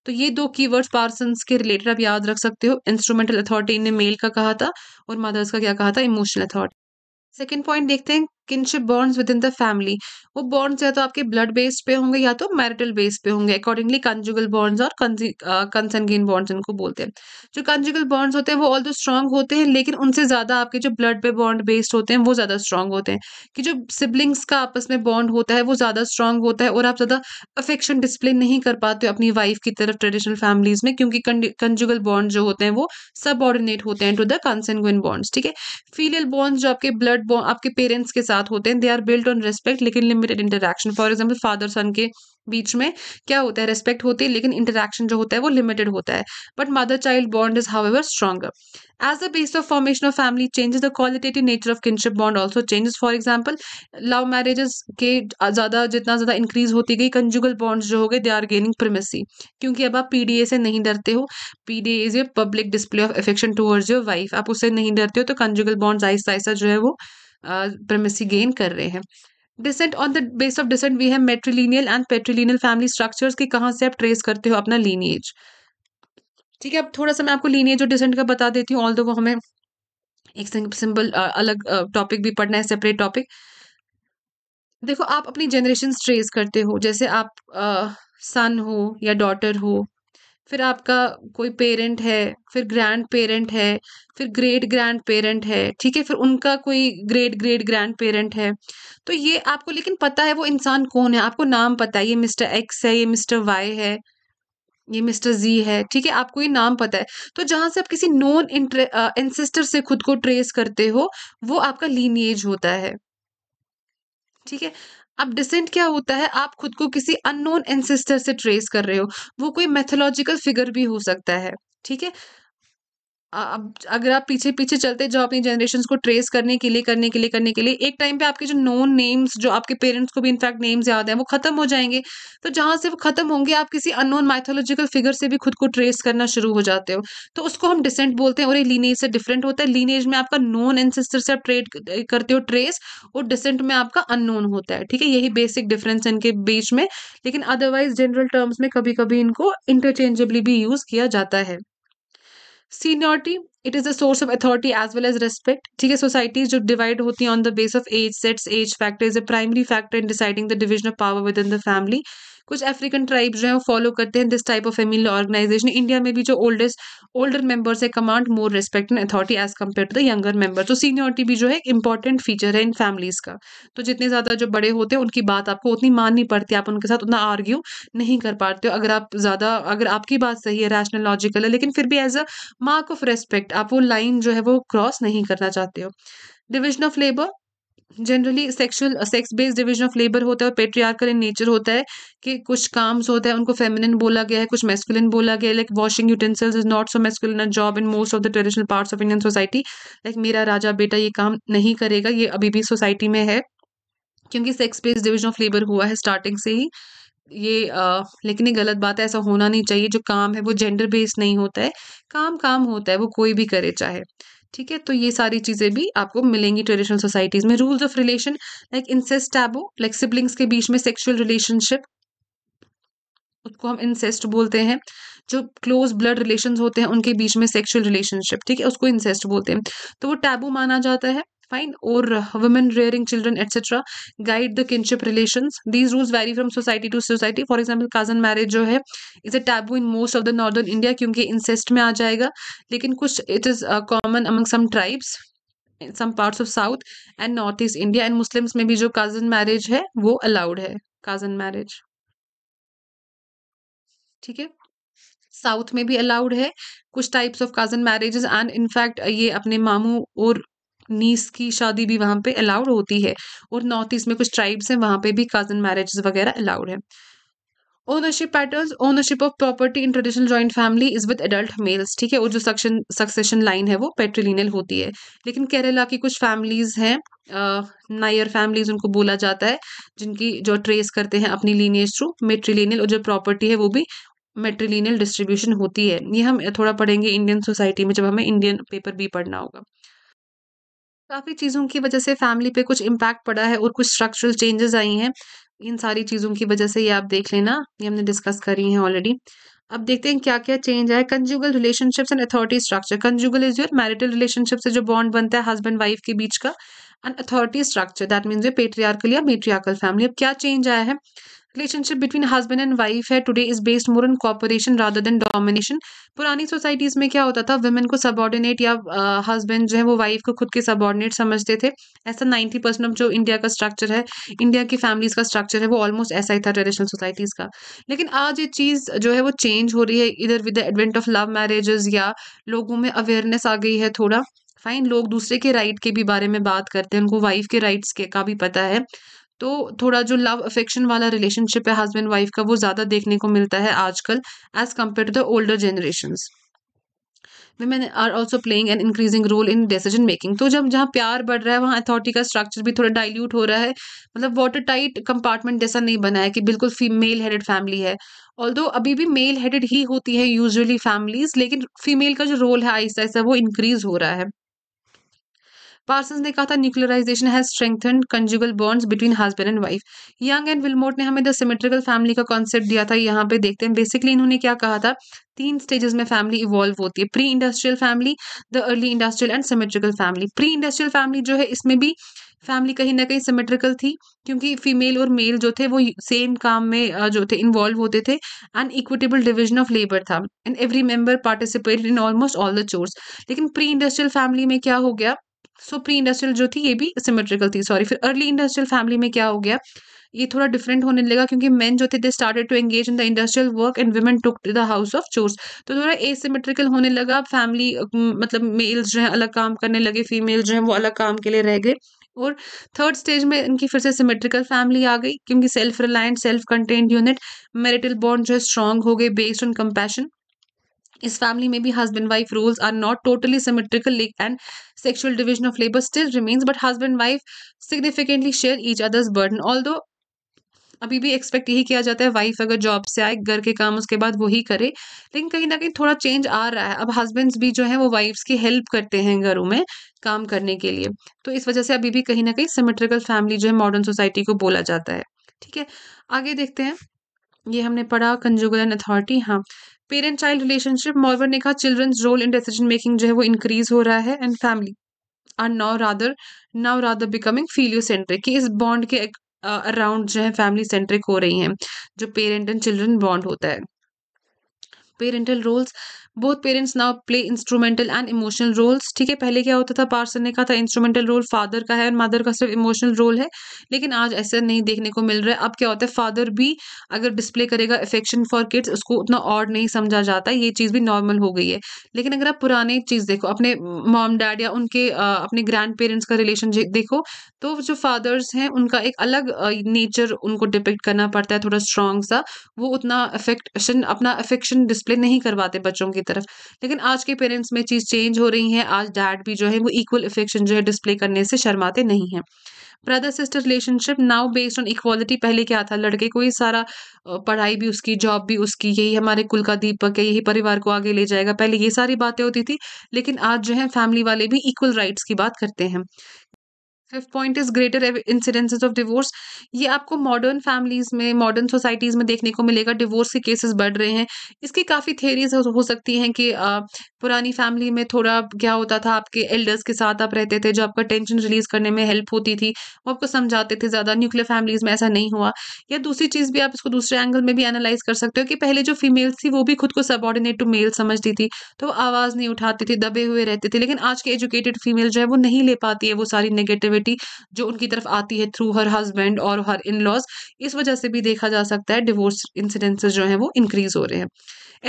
तो ये दो कीवर्ड्स पार्सन्स के रिलेटेड आप याद रख सकते हो इंस्ट्रूमेंटल अथॉरिटी इन्हें मेल का कहा था और मदर्स का क्या कहा था इमोशनल अथॉरिटी सेकेंड पॉइंट देखते हैं kinship bonds within the family वो बॉन्ड्स या तो आपके ब्लड बेस्ड पे होंगे या तो मैरिटल बेस्ड पे होंगे अकॉर्डिंगली कंजुगल बॉन्ड्स और कंसनगेन बॉन्ड्स uh, इनको बोलते हैं जो कंजुगल बॉन्ड्स होते हैं वो ऑल दो स्ट्रांग होते हैं लेकिन उनसे ज़्यादा आपके जो ब्लड पे बॉन्ड बेस्ड होते हैं वो ज़्यादा स्ट्रांग होते हैं कि जो सिबलिंग्स का आपस में बॉन्ड होता है वो ज़्यादा स्ट्रांग होता है और आप ज़्यादा अफेक्शन डिस्प्ले नहीं कर पाते हो अपनी वाइफ की तरफ ट्रेडिशनल फैमिलीज में क्योंकि कंजुगल बॉन्ड जो होते हैं वो ऑर्डिनेट होते हैं टू द कंसनगुइन बॉन्ड्स ठीक है फीलियल बॉन्ड्स जो आपके ब्लड आपके पेरेंट्स के साथ साथ होते हैं they are built on respect लेकिन limited interaction for example father son के बीच में क्या होता है रिस्पेक्ट होती है लेकिन इंटरेक्शन जो होता है वो लिमिटेड होता है but mother child bond is however stronger as the base of formation of family changes the qualitative nature of kinship bond also changes for example love marriages के ज्यादा जितना ज्यादा इंक्रीज होती गई कंजुगल बॉन्ड जो हो गए दे आर गेनिंग प्रेमेसी क्योंकि अब आप पीडीए से नहीं डरते हो PDA is a public display of affection towards your wife आप उससे नहीं डरते हो तो कंजुगल बॉन्ड्स आहिस्ता आहिस्ता जो है वो प्रेमेसी गेन कर रहे हैं descent on the base of descent we have matrilineal and patrilineal family structures की कहाँ से आप ट्रेस करते हो अपना लीनिएज ठीक है अब थोड़ा सा मैं आपको लीनिएज और डिसेंट का बता देती हूँ ऑल दो वो हमें एक सिंपल अलग टॉपिक भी पढ़ना है सेपरेट टॉपिक देखो आप अपनी जनरेशन ट्रेस करते हो जैसे आप सन हो या डॉटर हो फिर आपका कोई पेरेंट है फिर ग्रैंड पेरेंट है फिर ग्रेट ग्रैंड पेरेंट है ठीक है फिर उनका कोई ग्रेट ग्रेट ग्रैंड पेरेंट है तो ये आपको लेकिन पता है वो इंसान कौन है आपको नाम पता है ये मिस्टर एक्स है ये मिस्टर वाई है ये मिस्टर जी है ठीक है आपको ये नाम पता है तो जहाँ से आप किसी नॉन इंटर एंसेस्टर से खुद को ट्रेस करते हो वो आपका लीनिएज होता है ठीक है अब डिसेंट क्या होता है आप खुद को किसी अननोन एंसेस्टर से ट्रेस कर रहे हो वो कोई मैथोलॉजिकल फिगर भी हो सकता है ठीक है अब अगर आप पीछे पीछे चलते जो अपनी जनरेशन को ट्रेस करने के लिए करने के लिए करने के लिए एक टाइम पे आपके जो नोन नेम्स जो आपके पेरेंट्स को भी इनफैक्ट नेम्स याद हैं वो खत्म हो जाएंगे तो जहाँ से वो खत्म होंगे आप किसी अननोन माइथोलॉजिकल फिगर से भी खुद को ट्रेस करना शुरू हो जाते हो तो उसको हम डिसेंट बोलते हैं और ये लीनेज से डिफरेंट होता है लीनेज में आपका नोन एनसेस्टर से आप ट्रेड करते हो ट्रेस और डिसेंट में आपका अननोन होता है ठीक है यही बेसिक डिफरेंस है इनके बीच में लेकिन अदरवाइज जनरल टर्म्स में कभी कभी इनको इंटरचेंजेबली भी यूज किया जाता है seniority it is a source of authority as well as respect theek hai societies jo divide hoti on the base of age that's age factor is a primary factor in deciding the division of power within the family कुछ अफ्रीकन ट्राइब जो है फॉलो करते हैं this type of family organisation India में भी जो ओल्डेस्ट ओल्डर मेंबर्स है command more respect and authority as compare to the younger member तो सीनियरिटी भी जो है इंपॉर्टेंट फीचर है इन फैमिलीज का तो जितने ज़्यादा जो बड़े होते हैं उनकी बात आपको उतनी माननी पड़ती है आप उनके साथ उतना आर्ग्यू नहीं कर पाते हो अगर आप ज़्यादा अगर आपकी बात सही है रैशनल लॉजिकल है लेकिन फिर भी as a mark of respect आप वो लाइन जो है वो क्रॉस नहीं करना चाहते हो division of labour generally sexual sex based division of labour होता है और पेट्रियार्कल इन नेचर होता है कि कुछ काम्स होता है उनको फेमिनिन बोला गया है कुछ मेस्कुलिन बोला गया है like washing utensils is not so masculine job in most of the traditional parts of Indian society like मेरा राजा बेटा ये काम नहीं करेगा ये अभी भी सोसाइटी में है क्योंकि sex based division of labour हुआ है स्टार्टिंग से ही ये आ, लेकिन ये गलत बात है ऐसा होना नहीं चाहिए जो काम है वो जेंडर बेस्ड नहीं होता है काम काम होता है वो कोई भी करे चाहे ठीक है तो ये सारी चीज़ें भी आपको मिलेंगी ट्रेडिशनल सोसाइटीज़ में rules of relation like incest taboo like siblings के बीच में सेक्सुअल रिलेशनशिप उसको हम इंसेस्ट बोलते हैं जो क्लोज ब्लड रिलेशन होते हैं उनके बीच में सेक्सुअल रिलेशनशिप ठीक है उसको इंसेस्ट बोलते हैं तो वो टैबू माना जाता है fine or uh, women rearing children etc guide the kinship relations these rules vary from society to society for example cousin marriage जो uh, है is a taboo in most of the northern India क्योंकि इंसेस्ट में आ जाएगा लेकिन कुछ it is common among some tribes some parts of south and north east India and Muslims में भी जो काजन मैरिज है वो अलाउड है काजन मैरिज ठीक है साउथ में भी अलाउड है कुछ types of cousin marriages and in fact ये अपने मामू और नीस की शादी भी वहाँ पे अलाउड होती है और नॉर्थ ईस्ट में कुछ ट्राइब्स हैं वहाँ पे भी कजन मैरिज वगैरह अलाउड है ownership pattern ownership of property in traditional joint family is with adult males ठीक है और जो सक्शन सक्सेशन लाइन है वो पेट्रिलिनल होती है लेकिन केरला की कुछ फैमिलीज हैं नायर फैमिलीज उनको बोला जाता है जिनकी जो ट्रेस करते हैं अपनी लीनियज थ्रू मेट्रिलिनल और जो प्रॉपर्टी है वो भी मेट्रिलिनल डिस्ट्रीब्यूशन होती है ये हम थोड़ा पढ़ेंगे इंडियन सोसाइटी में जब हमें इंडियन पेपर भी पढ़ना होगा काफ़ी चीज़ों की वजह से फैमिली पे कुछ इम्पैक्ट पड़ा है और कुछ स्ट्रक्चरल चेंजेस आई हैं इन सारी चीज़ों की वजह से ये आप देख लेना ये हमने डिस्कस करी है ऑलरेडी अब देखते हैं क्या क्या चेंज है conjugal relationships and authority structure conjugal is your marital relationship से जो बॉन्ड बनता है हस्बैंड वाइफ के बीच का and authority structure that means ये पेट्रियार्कल या मेट्रियाकल फैमिली अब क्या चेंज आया है relationship between husband and wife है today is based more on cooperation rather than domination पुरानी सोसाइटीज़ में क्या होता था वुमेन को सबॉर्डिनेट या हस्बैंड जो है वो वाइफ को खुद के सबॉर्डिनेट समझते थे ऐसा नाइन्टी परसेंट ऑफ जो इंडिया का स्ट्रक्चर है इंडिया की फैमिलीज़ का स्ट्रक्चर है वो ऑलमोस्ट ऐसा ही था ट्रेडिशनल सोसाइटीज़ का लेकिन आज ये चीज़ जो है वो चेंज हो रही है इधर with the advent of love marriages या लोगों में अवेयरनेस आ गई है थोड़ा फाइन लोग दूसरे के राइट के भी बारे में बात करते हैं उनको वाइफ के राइट्स के का भी पता है तो थोड़ा जो लव अफेक्शन वाला रिलेशनशिप है हस्बैंड वाइफ का वो ज़्यादा देखने को मिलता है आजकल as compare to the older generation women are also playing an increasing role in decision making तो जब जहाँ प्यार बढ़ रहा है वहाँ अथॉरिटी का स्ट्रक्चर भी थोड़ा डाइल्यूट हो रहा है मतलब वाटर टाइट कंपार्टमेंट जैसा नहीं बना है कि बिल्कुल फीमेल हेडेड फैमिली है ऑल दो अभी भी मेल हेडेड ही होती है यूजली फैमिलीज लेकिन फीमेल का जो रोल है आहिस्ता आहिस्ता वो इंक्रीज हो रहा है पार्सन ने कहा था nuclearisation has strengthen conjugal bonds between husband and wife Young and Willmott ने हमें द सिमेट्रिकल फैमिली का कॉन्सेप्ट दिया था यहाँ पे देखते हैं बेसिकली इन्होंने क्या कहा था तीन स्टेजेस में फैमिली इवॉल्व होती है pre industrial family the early industrial and symmetrical family pre industrial family जो है इसमें भी फैमिली कहीं ना कहीं सिमेट्रिकल थी क्योंकि फीमेल और मेल जो थे वो सेम काम में जो थे इन्वॉल्व होते थे and equitable division of labour था and every member participated in almost all the chores लेकिन प्री इंडस्ट्रियल फैमिली में क्या हो गया सो प्री इंडस्ट्रियल जो थी ये भी सिमेट्रिकल थी सॉरी फिर अर्ली इंडस्ट्रियल फैमिली में क्या हो गया ये थोड़ा डिफरेंट होने लगा क्योंकि मेन जो थे they started to engage in the industrial work and women took the house of chores तो थोड़ा एसिमेट्रिकल होने लगा फैमिली मतलब मेल्स जो है अलग काम करने लगे फीमेल जो है वो अलग काम के लिए रह गए और थर्ड स्टेज में इनकी फिर से सिमेट्रिकल फैमिली आ गई क्योंकि self reliant self content unit marital bond जो है स्ट्रांग हो गए बेस्ड ऑन कंपैशन इस फैमिली में भी husband wife roles are not totally symmetrical and sexual division of labour still remains but husband wife significantly share each others burden although अभी भी एक्सपेक्ट यही किया जाता है वाइफ अगर जॉब से आए घर के काम उसके बाद वही करे लेकिन कहीं ना कहीं थोड़ा चेंज आ रहा है अब हस्बैंड्स भी जो है वो वाइफ्स की हेल्प करते हैं घरों में काम करने के लिए तो इस वजह से अभी भी कहीं ना कहीं सिमेट्रिकल फैमिली जो है मॉडर्न सोसाइटी को बोला जाता है ठीक है आगे देखते हैं ये हमने पढ़ा कंजुगल अथॉरिटी हाँ पेरेंट चाइल्ड रिलेशनशिप मॉर्वर ने कहा childrens role in decision making जो है वो इंक्रीज हो रहा है and family are now rather now rather becoming filiocentric कि इस बॉन्ड के अराउंड जो है फैमिली सेंट्रिक हो रही हैं जो पेरेंट एंड चिल्ड्रन बॉन्ड होता है parental roles both parents now play instrumental and emotional roles ठीक है पहले क्या होता था पार्सन ने कहा था इंस्ट्रूमेंटल रोल फादर का है और मदर का सिर्फ इमोशनल रोल है लेकिन आज ऐसा नहीं देखने को मिल रहा है अब क्या होता है फादर भी अगर डिस्प्ले करेगा इफेक्शन फॉर किड्स उसको उतना ऑड नहीं समझा जाता ये चीज़ भी नॉर्मल हो गई है लेकिन अगर आप पुराने चीज़ देखो अपने मॉम डैड या उनके अपने ग्रैंड पेरेंट्स का रिलेशन देखो तो जो फादर्स हैं उनका एक अलग नेचर उनको डिपेक्ट करना पड़ता है थोड़ा स्ट्रांग सा वो उतना अफेक्शन अपना अफेक्शन डिस्प्ले नहीं करवाते बच्चों की की तरफ लेकिन आज के पेरेंट्स में चीज़ चेंज हो रही है आज डैड भी जो है वो इक्वल इफेक्शन जो है डिस्प्ले करने से शर्माते नहीं है brother sister relationship now based on equality पहले क्या था लड़के को ही सारा पढ़ाई भी उसकी जॉब भी उसकी यही हमारे कुल का दीपक है यही परिवार को आगे ले जाएगा पहले ये सारी बातें होती थी लेकिन आज जो है फैमिली वाले भी इक्वल राइट्स की बात करते हैं fifth point is greater incidences of divorce ये आपको मॉडर्न फैमिलीज में मॉडर्न सोसाइटीज़ में देखने को मिलेगा डिवोर्स के केसेस बढ़ रहे हैं इसकी काफ़ी थेरीज हो सकती हैं कि पुरानी फैमिली में थोड़ा क्या होता था आपके एल्डर्स के साथ आप रहते थे जो आपका टेंशन रिलीज करने में हेल्प होती थी वो आपको समझाते थे ज़्यादा न्यूक्लियर फैमिलीज में ऐसा नहीं हुआ या दूसरी चीज़ भी आप इसको दूसरे एंगल में भी एनालाइज कर सकते हो कि पहले जो फीमेल्स थी वो भी खुद को सबॉर्डिनेट टू मेल समझती थी तो आवाज़ नहीं उठाती थी दबे हुए रहते थे लेकिन आज के एजुकेटेड फीमेल जो है वो नहीं ले पाती है वो सारी नेगेटिव नेगेटिविटी जो उनकी तरफ आती है थ्रू हर हस्बैंड और हर इन लॉज इस वजह से भी देखा जा सकता है डिवोर्स इंसिडेंसेस जो है वो इंक्रीज हो रहे हैं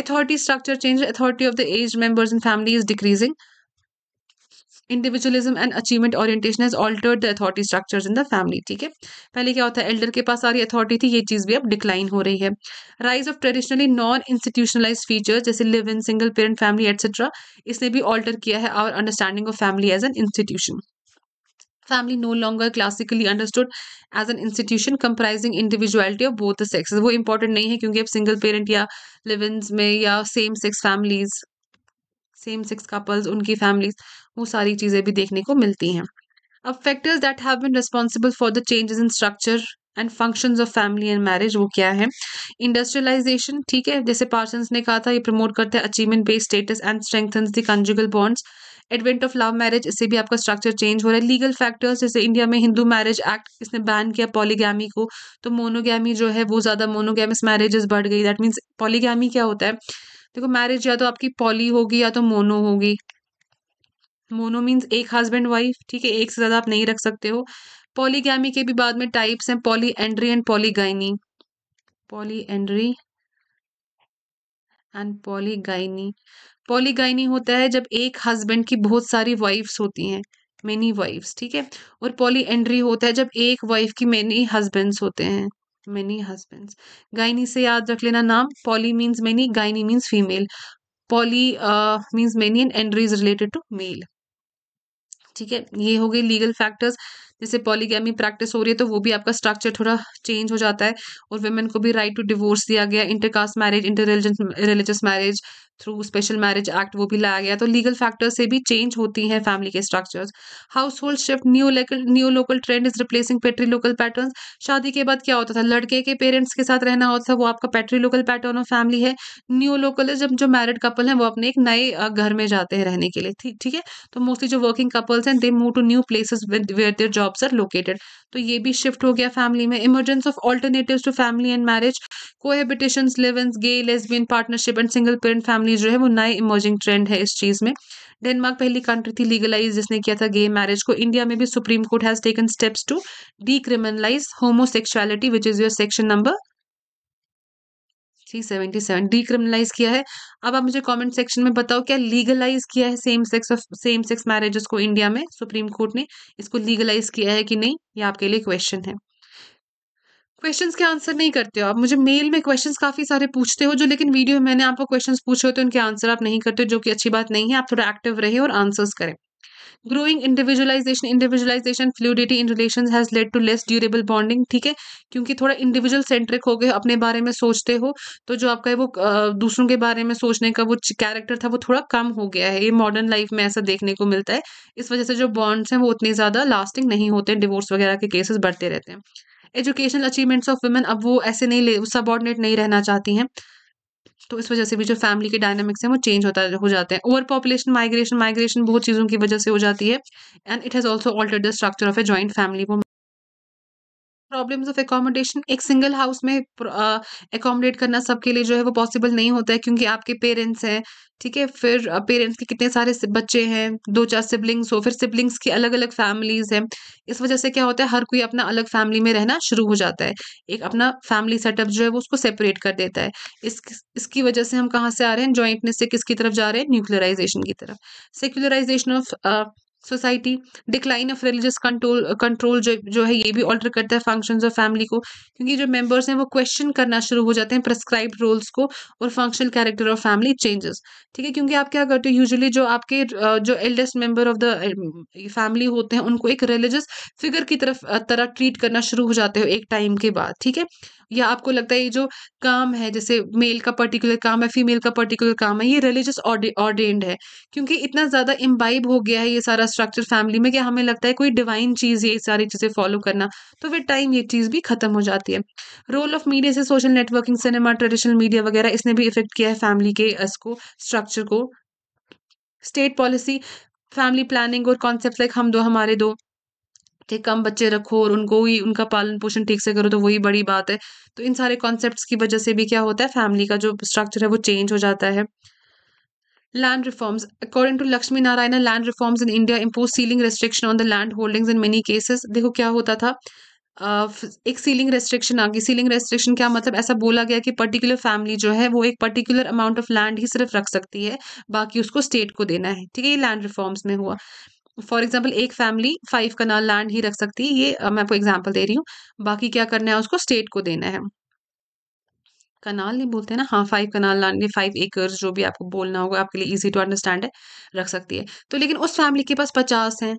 authority structure change authority of the age members in family is decreasing individualism and achievement orientation has altered the authority structures in the family ठीक है पहले क्या होता है एल्डर के पास सारी अथॉरिटी थी ये चीज़ भी अब डिक्लाइन हो रही है rise of traditionally non institutionalise features जैसे live in single parent family etcetera इसने भी ऑल्टर किया है our understanding of family as an institution family no longer classically understood as an institution comprising individuality of both the sexes वो इंपॉर्टेंट नहीं है क्योंकि अब सिंगल पेरेंट या लिविंस में या same sex families same sex couples उनकी फैमिलीज वो सारी चीज़ें भी देखने को मिलती हैं अब factors that have been responsible for the changes in structure and function of family and marriage वो क्या है इंडस्ट्रियलाइजेशन ठीक है जैसे पार्सन्स ने कहा था ये प्रमोट करते हैं achievement based status and strengthen the conjugal bonds advent of love marriage इससे भी आपका स्ट्रक्चर चेंज हो रहा है लीगल फैक्टर्स जैसे इंडिया में हिंदू मैरिज एक्ट इसने बैन किया पॉलीगैमी को तो मोनोगैमी जो है वो ज़्यादा मोनोगैमिस मैरिजेस बढ़ गई दैट मीन्स पॉलीगैमी क्या होता है देखो मैरिज या तो आपकी पॉली होगी या तो मोनो होगी मोनो मीन्स एक हस्बैंड वाइफ ठीक है एक से ज़्यादा आप नहीं रख सकते हो पॉलीगैमी के भी बाद में टाइप्स हैं polyandry and polygyny polyandry and polygyny polygyny होता है जब एक हस्बैंड की बहुत सारी वाइफ्स होती हैं मेनी वाइफ्स ठीक है और पॉली एंड्री होता है जब एक वाइफ की मेनी हस्बैंड्स होते हैं मेनी हस्बैंड्स गाइनी से याद रख लेना नाम poly means many gyny means female poly means many and andry is related to male ठीक है ये हो गए लीगल फैक्टर्स जैसे पॉलीगैमी प्रैक्टिस हो रही है तो वो भी आपका स्ट्रक्चर थोड़ा चेंज हो जाता है और वेमेन को भी राइट टू डिवोर्स दिया गया intercaste marriage inter religious marriage through special marriage act वो भी लाया गया तो लीगल फैक्टर्स से भी चेंज होती हैं फैमिली के structures household shift new local new local trend is replacing patrilocal pattern शादी के बाद क्या होता था लड़के के पेरेंट्स के साथ रहना होता था वो आपका patrilocal pattern of family है न्यू लोकल जब जो मैरिड कपल हैं वो अपने एक नए घर में जाते हैं रहने के लिए ठीक ठीक है तो मोस्टली जो वर्किंग कपल्स हैं they move to new places where their jobs are located तो ये भी शिफ्ट हो गया फैमिली में emergence of alternative to family and marriage cohabitation live in gay lesbian partnership and single parent family Germany जो है वो नए इमर्जिंग ट्रेंड है इस चीज़ में डेनमार्क पहली कंट्री थी लीगलाइज जिसने किया था गे मैरिज को इंडिया में भी Supreme Court has taken steps to decriminalise homosexuality which is your section number three seventy seven decriminalise किया है अब आप मुझे कमेंट सेक्शन में बताओ क्या लीगलाइज किया है same sex of same sex marriages को इंडिया में सुप्रीम कोर्ट ने इसको लीगलाइज किया है कि नहीं ये आपके लिए क्वेश्चन है क्वेश्चंस के आंसर नहीं करते हो आप मुझे मेल में क्वेश्चंस काफ़ी सारे पूछते हो जो लेकिन वीडियो में मैंने आपको क्वेश्चंस पूछे होते तो उनके आंसर आप नहीं करते हो जो कि अच्छी बात नहीं है आप थोड़ा एक्टिव रहे और आंसर्स करें growing individualisation individualisation fluidity in relation has led to less durable bonding ठीक है क्योंकि थोड़ा इंडिविजुअल सेंट्रिक हो गए अपने बारे में सोचते हो तो जो आपका है वो दूसरों के बारे में सोचने का वो कैरेक्टर था वो थोड़ा कम हो गया है ये मॉडर्न लाइफ में ऐसा देखने को मिलता है इस वजह से जो बॉन्ड्स हैं वो उतने ज़्यादा लास्टिंग नहीं होते डिवोर्स वगैरह के केसेस बढ़ते रहते हैं एजुकेशनल अचीवमेंट्स ऑफ वुमेन अब वो ऐसे नहीं ले सबॉर्डिनेट नहीं रहना चाहती हैं तो इस वजह से भी जो फैमिली के डायनामिक्स हैं वो चेंज होता हो जाते हैं ओवर पॉपुलेशन माइग्रेशन माइग्रेशन बहुत चीज़ों की वजह से हो जाती है and it has also alter the structure of a joint family वो प्रॉब्लम्स ऑफ एकोमोडेशन एक सिंगल हाउस में एकोमोडेट करना सबके लिए जो है वो पॉसिबल नहीं होता है क्योंकि आपके पेरेंट्स हैं ठीक है फिर पेरेंट्स के कितने सारे बच्चे हैं दो चार सिबलिंग्स हो फिर सिबलिंग्स की अलग अलग फैमिलीज हैं इस वजह से क्या होता है हर कोई अपना अलग फैमिली में रहना शुरू हो जाता है एक अपना फैमिली सेटअप जो है वो उसको सेपरेट कर देता है इस इसकी वजह से हम कहाँ से आ रहे हैं ज्वाइंटनेस से किसकी तरफ जा रहे हैं न्यूक्लियराइजेशन की तरफ secularisation of society decline of religious control control जो जो है ये भी ऑल्टर करता है फंक्शंस ऑफ फैमिली को क्योंकि जो मेंबर्स हैं वो क्वेश्चन करना शुरू हो जाते हैं प्रेस्क्राइब रोल्स को और functional character of family changes ठीक है क्योंकि आप क्या करते हो यूजुअली जो आपके जो eldest member of the family होते हैं उनको एक रिलीजियस फिगर की तरफ तरह ट्रीट करना शुरू हो जाते हो एक टाइम के बाद ठीक है या आपको लगता है ये जो काम है जैसे मेल का पर्टिकुलर काम है फीमेल का पर्टिकुलर काम है ये रिलीजियस ऑर्डेंड है क्योंकि इतना ज़्यादा इम्बाइब हो गया है ये सारा स्ट्रक्चर फैमिली में कि हमें लगता है कोई डिवाइन चीज़ ये सारी चीज़ें फॉलो करना तो वे टाइम ये चीज़ भी खत्म हो जाती है रोल ऑफ मीडिया से social networking cinema traditional media वगैरह इसने भी इफेक्ट किया है फैमिली के इसको स्ट्रक्चर को स्टेट पॉलिसी फैमिली प्लानिंग और कॉन्सेप्ट लाइक हम दो हमारे दो ठीक कम बच्चे रखो और उनको ही उनका पालन पोषण ठीक से करो तो वही बड़ी बात है तो इन सारे कॉन्सेप्ट्स की वजह से भी क्या होता है फैमिली का जो स्ट्रक्चर है वो चेंज हो जाता है land reforms according to Lakshmi Narayan land reforms in India impose ceiling restriction on the land holdings in many cases देखो क्या होता था uh, एक सीलिंग रेस्ट्रिक्शन आ गई सीलिंग रेस्ट्रिक्शन क्या मतलब ऐसा बोला गया कि पर्टिकुलर फैमिली जो है वो एक पर्टिकुलर अमाउंट ऑफ लैंड ही सिर्फ रख सकती है बाकी उसको स्टेट को देना है ठीक है ये लैंड रिफॉर्म्स में हुआ फॉर एग्जाम्पल एक फैमिली फाइव कनाल लैंड ही रख सकती है ये मैं आपको एग्जाम्पल दे रही हूँ बाकी क्या करना है उसको स्टेट को देना है कनाल नहीं बोलते ना हाँ five kanal land five acres जो भी आपको बोलना होगा आपके लिए इजी टू अंडरस्टैंड है रख सकती है तो लेकिन उस फैमिली के पास पचास हैं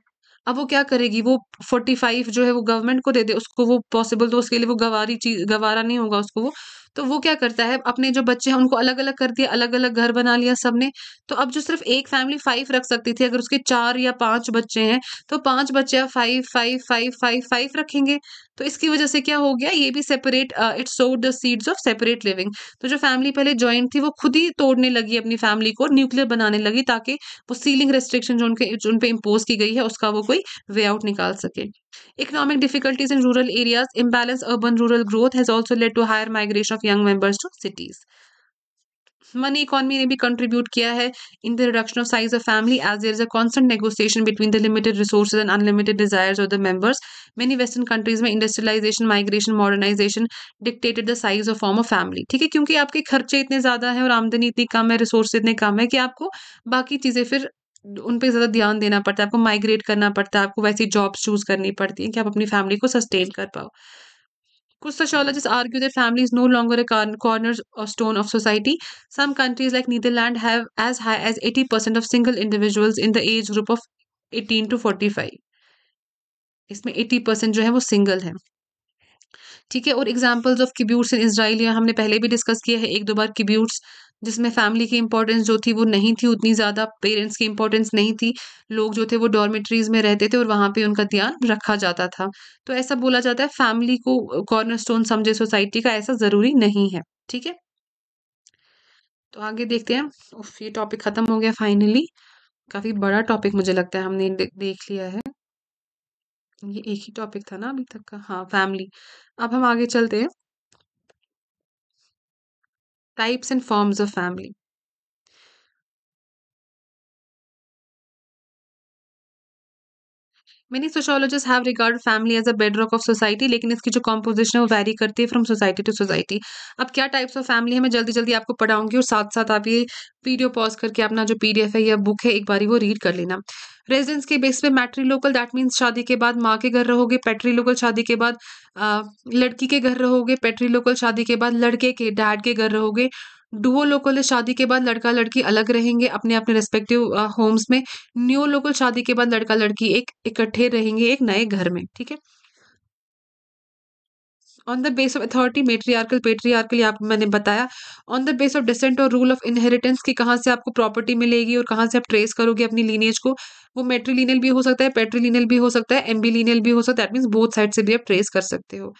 अब वो क्या करेगी वो फोर्टी फाइव जो है वो गवर्नमेंट को दे दे उसको वो पॉसिबल तो उसके लिए वो गवारी चीज गवारा नहीं होगा उसको वो तो वो क्या करता है अपने जो बच्चे हैं उनको अलग अलग कर दिया अलग अलग घर बना लिया सबने तो अब जो सिर्फ एक फैमिली फाइव रख सकती थी अगर उसके चार या पांच बच्चे हैं तो पांच बच्चे five five five five five रखेंगे तो इसकी वजह से क्या हो गया ये भी separate it sowed the seeds of separate living तो जो फैमिली पहले ज्वाइंट थी वो खुद ही तोड़ने लगी अपनी फैमिली को न्यूक्लियर बनाने लगी ताकि वो सीलिंग रेस्ट्रिक्शन जो उनके जो उनपे इम्पोज की गई है उसका वो कोई वे आउट निकाल सके economic difficulties in rural areas imbalance urban rural growth has also led to higher migration of young members to cities money economy ने भी कंट्रीब्यूट किया है in the reduction of size of family as there is a consent negotiation between the limited resource and unlimited desire of the members many western countries में industrialisation migration modernisation dictated the size of form of family ठीक है क्योंकि आपके खर्चे इतने ज्यादा है और आमदनी इतनी कम है रिसोर्स इतने कम है कि आपको बाकी चीजें फिर उन पर ज्यादा ध्यान देना पड़ता है आपको माइग्रेट करना पड़ता है आपको वैसी जॉब चूज करनी पड़ती है कि आप अपनी फैमिली को सस्टेन कर पाओ कुछ sociologist argue that family is no longer cornerstone of society some countries like Netherland have as high as eighty percent of single individuals in the age group of eighteen to forty five इसमें एटी परसेंट जो है वो सिंगल है ठीक है और examples of kibbutz in Israel हमने पहले भी डिस्कस किया है एक दो बार किब्यूट्स जिसमें फैमिली की इंपॉर्टेंस जो थी वो नहीं थी उतनी ज़्यादा पेरेंट्स की इंपॉर्टेंस नहीं थी लोग जो थे वो डॉर्मेटरीज में रहते थे और वहाँ पे उनका ध्यान रखा जाता था तो ऐसा बोला जाता है फैमिली को कॉर्नर स्टोन समझे सोसाइटी का ऐसा ज़रूरी नहीं है ठीक है तो आगे देखते हैं उफ ये टॉपिक ख़त्म हो गया फाइनली काफ़ी बड़ा टॉपिक मुझे लगता है हमने देख लिया है ये एक ही टॉपिक था ना अभी तक का हाँ फैमिली अब हम आगे चलते हैं types and forms of family. Many sociologist have regard family as a bedrock of society लेकिन इसकी जो कॉम्पोजिशन है वो वेरी करती है फ्रॉम सोसाइटी टू सोसाइटी अब क्या टाइप्स ऑफ फैमिली है मैं जल्दी जल्दी आपको पढ़ाऊंगी और साथ साथ आप ये वीडियो पॉज करके अपना जो पीडीएफ है या बुक है एक बारी वो रीड कर लेना रेजिडेंस के बेस पे मैट्री लोकल दैट मीन्स शादी के बाद माँ के घर रहोगे पेट्री लोकल शादी के बाद आ, लड़की के घर रहोगे पेट्री लोकल शादी के बाद लड़के के डैड के घर रहोगे डुओ लोकल शादी के बाद लड़का लड़की अलग रहेंगे अपने अपने रेस्पेक्टिव होम्स uh, में न्यू लोकल शादी के बाद लड़का लड़की एक इकट्ठे रहेंगे एक नए घर में ठीक है on the base of authority matriarchal patriarchal आप मैंने बताया on the base of descent और रूल ऑफ इनहेरिटेंस की कहाँ से आपको प्रॉपर्टी मिलेगी और कहाँ से आप ट्रेस करोगे अपनी लीनेज को वो मेट्रीलिनियल भी हो सकता है पेट्रीलिनियल भी हो सकता है एम्बीलिनियल भी हो सकता है दैट मीन्स बोथ साइड से भी आप ट्रेस कर सकते हो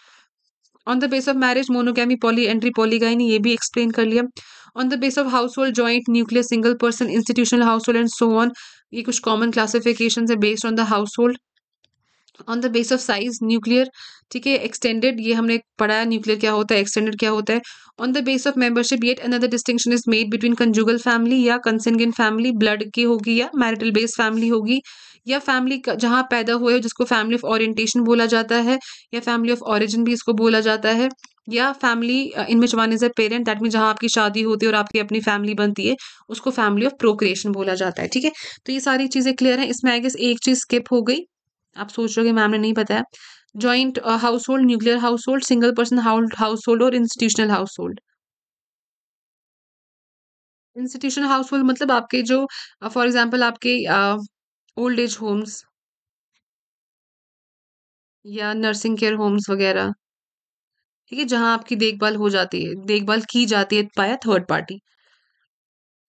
on the base of marriage monogamy polyandry polygyny ये भी एक्सप्लेन कर लिया on the base of household joint nuclear single person institutional household and so on ये कुछ कॉमन क्लासिफिकेशन है based on the household on the base of size nuclear ठीक है एक्सटेंडेड ये हमने पढ़ा न्यूक्लियर क्या होता है एक्सटेंडेड क्या होता है on the base of membership yet another distinction is made between conjugal family या कंसेंगिन फैमिली ब्लड की होगी या मैरिटल बेस्ड फैमिली होगी या फैमिली जहाँ पैदा हुए हो जिसको फैमिली ऑफ ऑरिएंटेशन बोला जाता है या फैमिली ऑफ ऑरिजिन भी इसको बोला जाता है या family in which one is a parent that mean जहाँ आपकी शादी होती है और आपकी अपनी फैमिली बनती है उसको फैमिली ऑफ प्रोक्रिएशन बोला जाता है ठीक है तो ये सारी चीज़ें क्लियर हैं इसमें आई गेस एक चीज़ स्किप हो गई आप सोच रहे हो कि मैम ने नहीं बताया joint household nuclear household single person household और institutional household institutional household मतलब आपके जो फॉर uh, एग्जाम्पल आपके uh, ओल्ड एज होम्स या नर्सिंग केयर होम्स वगैरह ठीक है जहां आपकी देखभाल हो जाती है देखभाल की जाती है बाय थर्ड पार्टी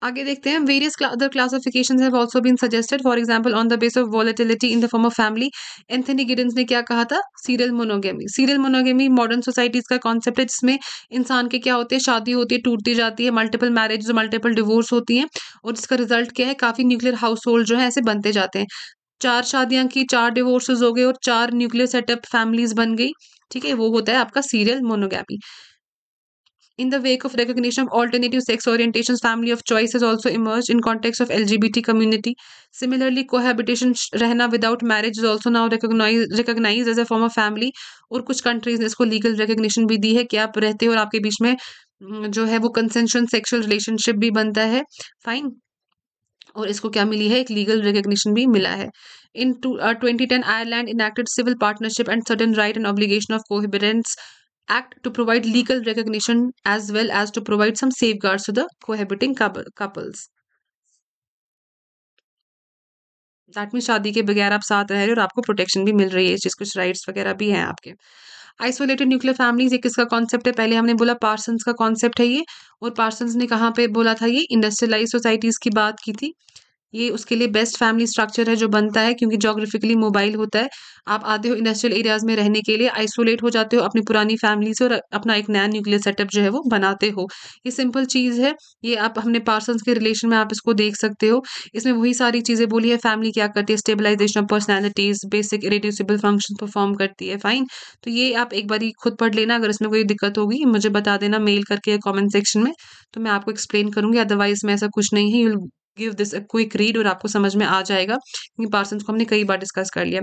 आगे देखते हैं various other classification also been suggested for example on the base of volatility in the form of family Anthony Giddens ने क्या कहा था serial monogamy serial monogamy modern societies का कॉन्सेप्ट है जिसमें इंसान के क्या होते हैं शादी होती है टूटती जाती है मल्टीपल मैरिज मल्टीपल डिवोर्स होती हैं और जिसका रिजल्ट क्या है काफ़ी न्यूक्लियर हाउस होल्ड जो है ऐसे बनते जाते हैं चार शादियां की चार डिवोर्सेज हो गए और चार न्यूक्लियर सेटअप फैमिलीज बन गई ठीक है वो होता है आपका serial monogamy In the wake of recognition of alternative sex orientations, family of choice has also emerged in context of LGBT community. Similarly, cohabitation रहना without marriage is also now recognized recognized as a form of family. और कुछ countries ने इसको legal recognition भी दी है कि आप रहते हो और आपके बीच में जो है वो कंसेंशन सेक्सुअल रिलेशनशिप भी बनता है फाइन और इसको क्या मिली है एक लीगल रिकग्निशन भी मिला है in twenty ten Ireland enacted civil partnership and certain right and obligation of cohabitants act to provide legal recognition as well as to provide some safeguards to the cohabiting couples. That mean शादी के बगैर आप साथ रह रहे हो और आपको प्रोटेक्शन भी मिल रही है जिस कुछ राइट्स वगैरह भी हैं आपके आइसोलेटेड न्यूक्लियर फैमिलीज एक किसका कॉन्सेप्ट है पहले हमने बोला पार्सन्स का कॉन्सेप्ट है ये और पार्सन्स ने कहाँ पे बोला था ये इंडस्ट्रियलाइज सोसाइटीज़ की बात की थी ये उसके लिए बेस्ट फैमिली स्ट्रक्चर है जो बनता है क्योंकि जोग्राफिकली मोबाइल होता है आप आते हो इंडस्ट्रियल एरियाज में रहने के लिए आइसोलेट हो जाते हो अपनी पुरानी फैमिली से और अपना एक नया न्यूक्लियर सेटअप जो है वो बनाते हो ये सिंपल चीज़ है ये आप हमने पार्सन के रिलेशन में आप इसको देख सकते हो इसमें वही सारी चीज़ें बोली है फैमिली क्या करती है stabilisation of personalities basic irreducible function perform करती है फाइन तो ये आप एक बार खुद पढ़ लेना अगर इसमें कोई दिक्कत होगी मुझे बता देना मेल करके कॉमेंट सेक्शन में तो मैं आपको एक्सप्लेन करूँगी अदरवाइज में ऐसा कुछ नहीं है you give this quick read और आपको समझ में आ जाएगा क्योंकि पार्सन को हमने कई बार डिस्कस कर लिया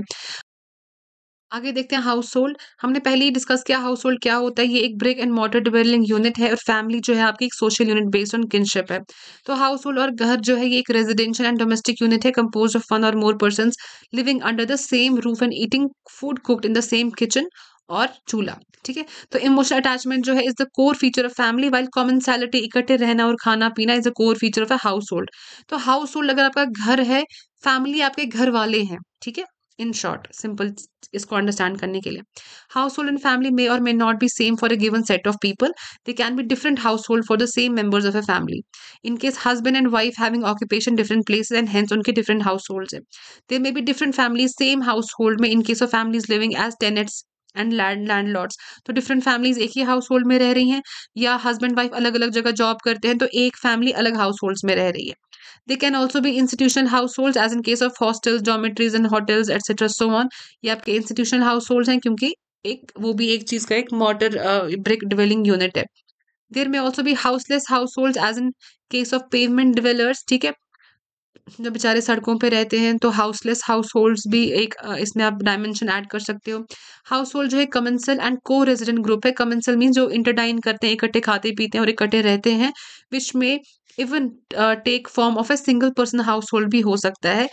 आगे देखते हैं हाउस होल्ड हमने पहले ही डिस्कस किया हाउस होल्ड क्या होता है ये एक brick and mortar dwelling unit है और फैमिली जो है आपकी एक social unit based on kinship है तो हाउस होल्ड और घर जो है ये एक रेजिडेंशियल एंड डोमेस्टिक यूनिट है कंपोज ऑफ वन और more person living under the same roof and eating food cooked in the same kitchen और चूल्हा ठीक है तो इमोशनल अटैचमेंट जो है is the core feature of family while commonality इकट्ठे रहना और खाना पीना is the core feature of a household तो हाउस होल्ड अगर आपका घर है फैमिली आपके घर वाले हैं ठीक है इन शॉर्ट सिंपल इसको अंडरस्टैंड करने के लिए household and family may और may not be same for a given set of people they can be different household for the same members of a family in case husband and wife having occupation different places and hence उनके डिफरेंट हाउस होल्ड है they may be different family same household में in case of families living as tenants and land landlords तो डिफरेंट फैमिलीज एक ही हाउस होल्ड में रह रही हैं या हस्बैंड वाइफ अलग अलग जगह जॉब करते हैं तो एक फैमिली अलग हाउस होल्ड्स में रह रही है दे कैन ऑल्सो भी institutional household as in case of hostels dormitories and hotels etcetera so on ये आपके इंस्टीट्यूशनल हाउस होल्ड हैं क्योंकि एक वो भी एक चीज़ का एक मॉडर ब्रिक डिवेलिंग यूनिट है देर में ऑल्सो भी houseless household as in case of pavement dwellers ठीक है जो बेचारे सड़कों पे रहते हैं तो हाउसलेस हाउस होल्ड भी एक इसमें आप डायमेंशन ऐड कर सकते हो हाउस होल्ड जो है commensal and coresident group है कमेंसल मीन जो इंटरडाइन करते हैं इकट्ठे खाते पीते हैं और इकट्ठे रहते हैं विच में even take form of a single person household भी हो सकता है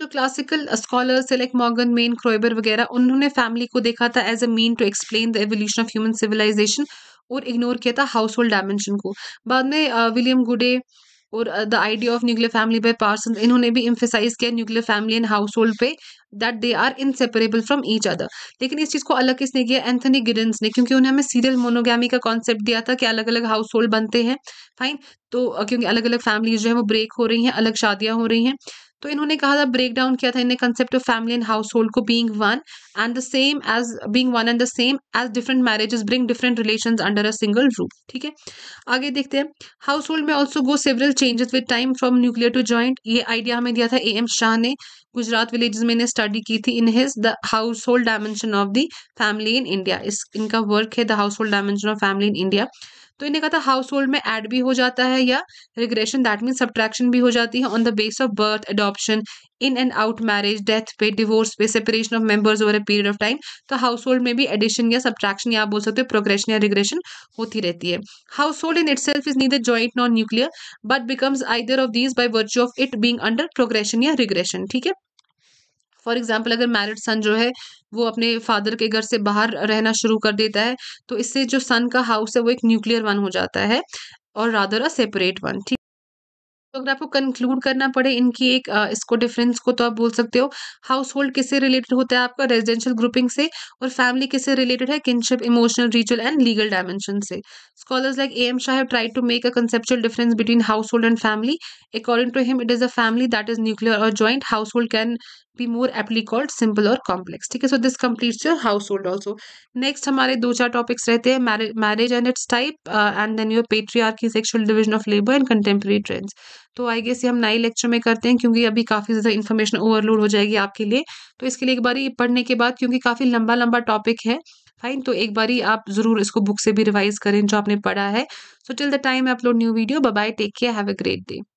जो क्लासिकल स्कॉलर्स है लाइक मॉर्गन मेन क्रोइबर वगैरह उन्होंने फैमिली को देखा था as a mean to explain the evolution of human civilisation और इग्नोर किया था हाउस होल्ड डायमेंशन को बाद में विलियम गुडे और the idea of nuclear family by Parsons इन्होंने भी इम्फेसाइज किया nuclear family and household पे that they are inseparable from each other लेकिन इस चीज़ को अलग किसने किया एंथनी गिडेंस ने क्योंकि उन्हें हमें सीरियल मोनोगामी का कॉन्सेप्ट दिया था कि अलग अलग हाउस होल्ड बनते हैं फाइन तो uh, क्योंकि अलग अलग फैमिलीज जो है वो ब्रेक हो रही हैं अलग शादियाँ हो रही हैं तो इन्होंने कहा था ब्रेक डाउन किया था इन्हें concept of family and household को being one and the same as being one and the same as different marriages bring different relation under a single roof ठीक है आगे देखते हैं हाउस होल्ड में also go several changes with time from nuclear to joint ये आइडिया हमें दिया था ए एम शाह ने गुजरात विलेजेस में इन्हें स्टडी की थी in his the household dimension of the family in India इस इनका वर्क है the household dimension of family in India तो इन्हें कहा था हाउस होल्ड में एड भी हो जाता है या रिग्रेशन दैट मीन सब्ट्रैक्शन भी हो जाती है on the base of birth adoption in and out marriage death पे डिवोर्स पे separation of members over a period of time तो हाउस होल्ड में भी एडिशन या सब्ट्रैक्शन या आप बोल सकते हो प्रोग्रेशन या रिग्रेशन होती रहती है household in itself is neither joint non nuclear but becomes either of these by virtue of it being under progression या रिग्रेशन ठीक है फॉर एग्जाम्पल अगर मैरिड सन जो है वो अपने फादर के घर से बाहर रहना शुरू कर देता है तो इससे जो सन का हाउस है वो एक न्यूक्लियर वन हो जाता है और रादर अ सेपरेट वन ठीक तो अगर आपको कंक्लूड करना पड़े इनकी एक आ, इसको डिफरेंस को तो आप बोल सकते हो हाउस होल्ड किससे रिलेटेड होता है आपका रेजिडेंशियल ग्रुपिंग से और फैमिली किससे रिलेटेड है kinship emotional ritual and legal dimension से scholars like A M Shah have tried to make a conceptual difference between household and family according to him it is a family that is nuclear और joint household can be more aptly called simple or complex ठीक है so this completes your household also next हमारे दो चार topics रहते हैं marriage and its type uh, and then your patriarchy sexual division of labor and contemporary trends तो आई गेस ये हम नए लेक्चर में करते हैं क्योंकि अभी काफ़ी ज़्यादा इन्फॉर्मेशन ओवरलोड हो जाएगी आपके लिए तो इसके लिए एक बार ये पढ़ने के बाद क्योंकि काफ़ी लंबा लंबा टॉपिक है फाइन तो एक बारी आप जरूर इसको बुक से भी रिवाइज करें जो आपने पढ़ा है so till the time upload new video bye take care have a great day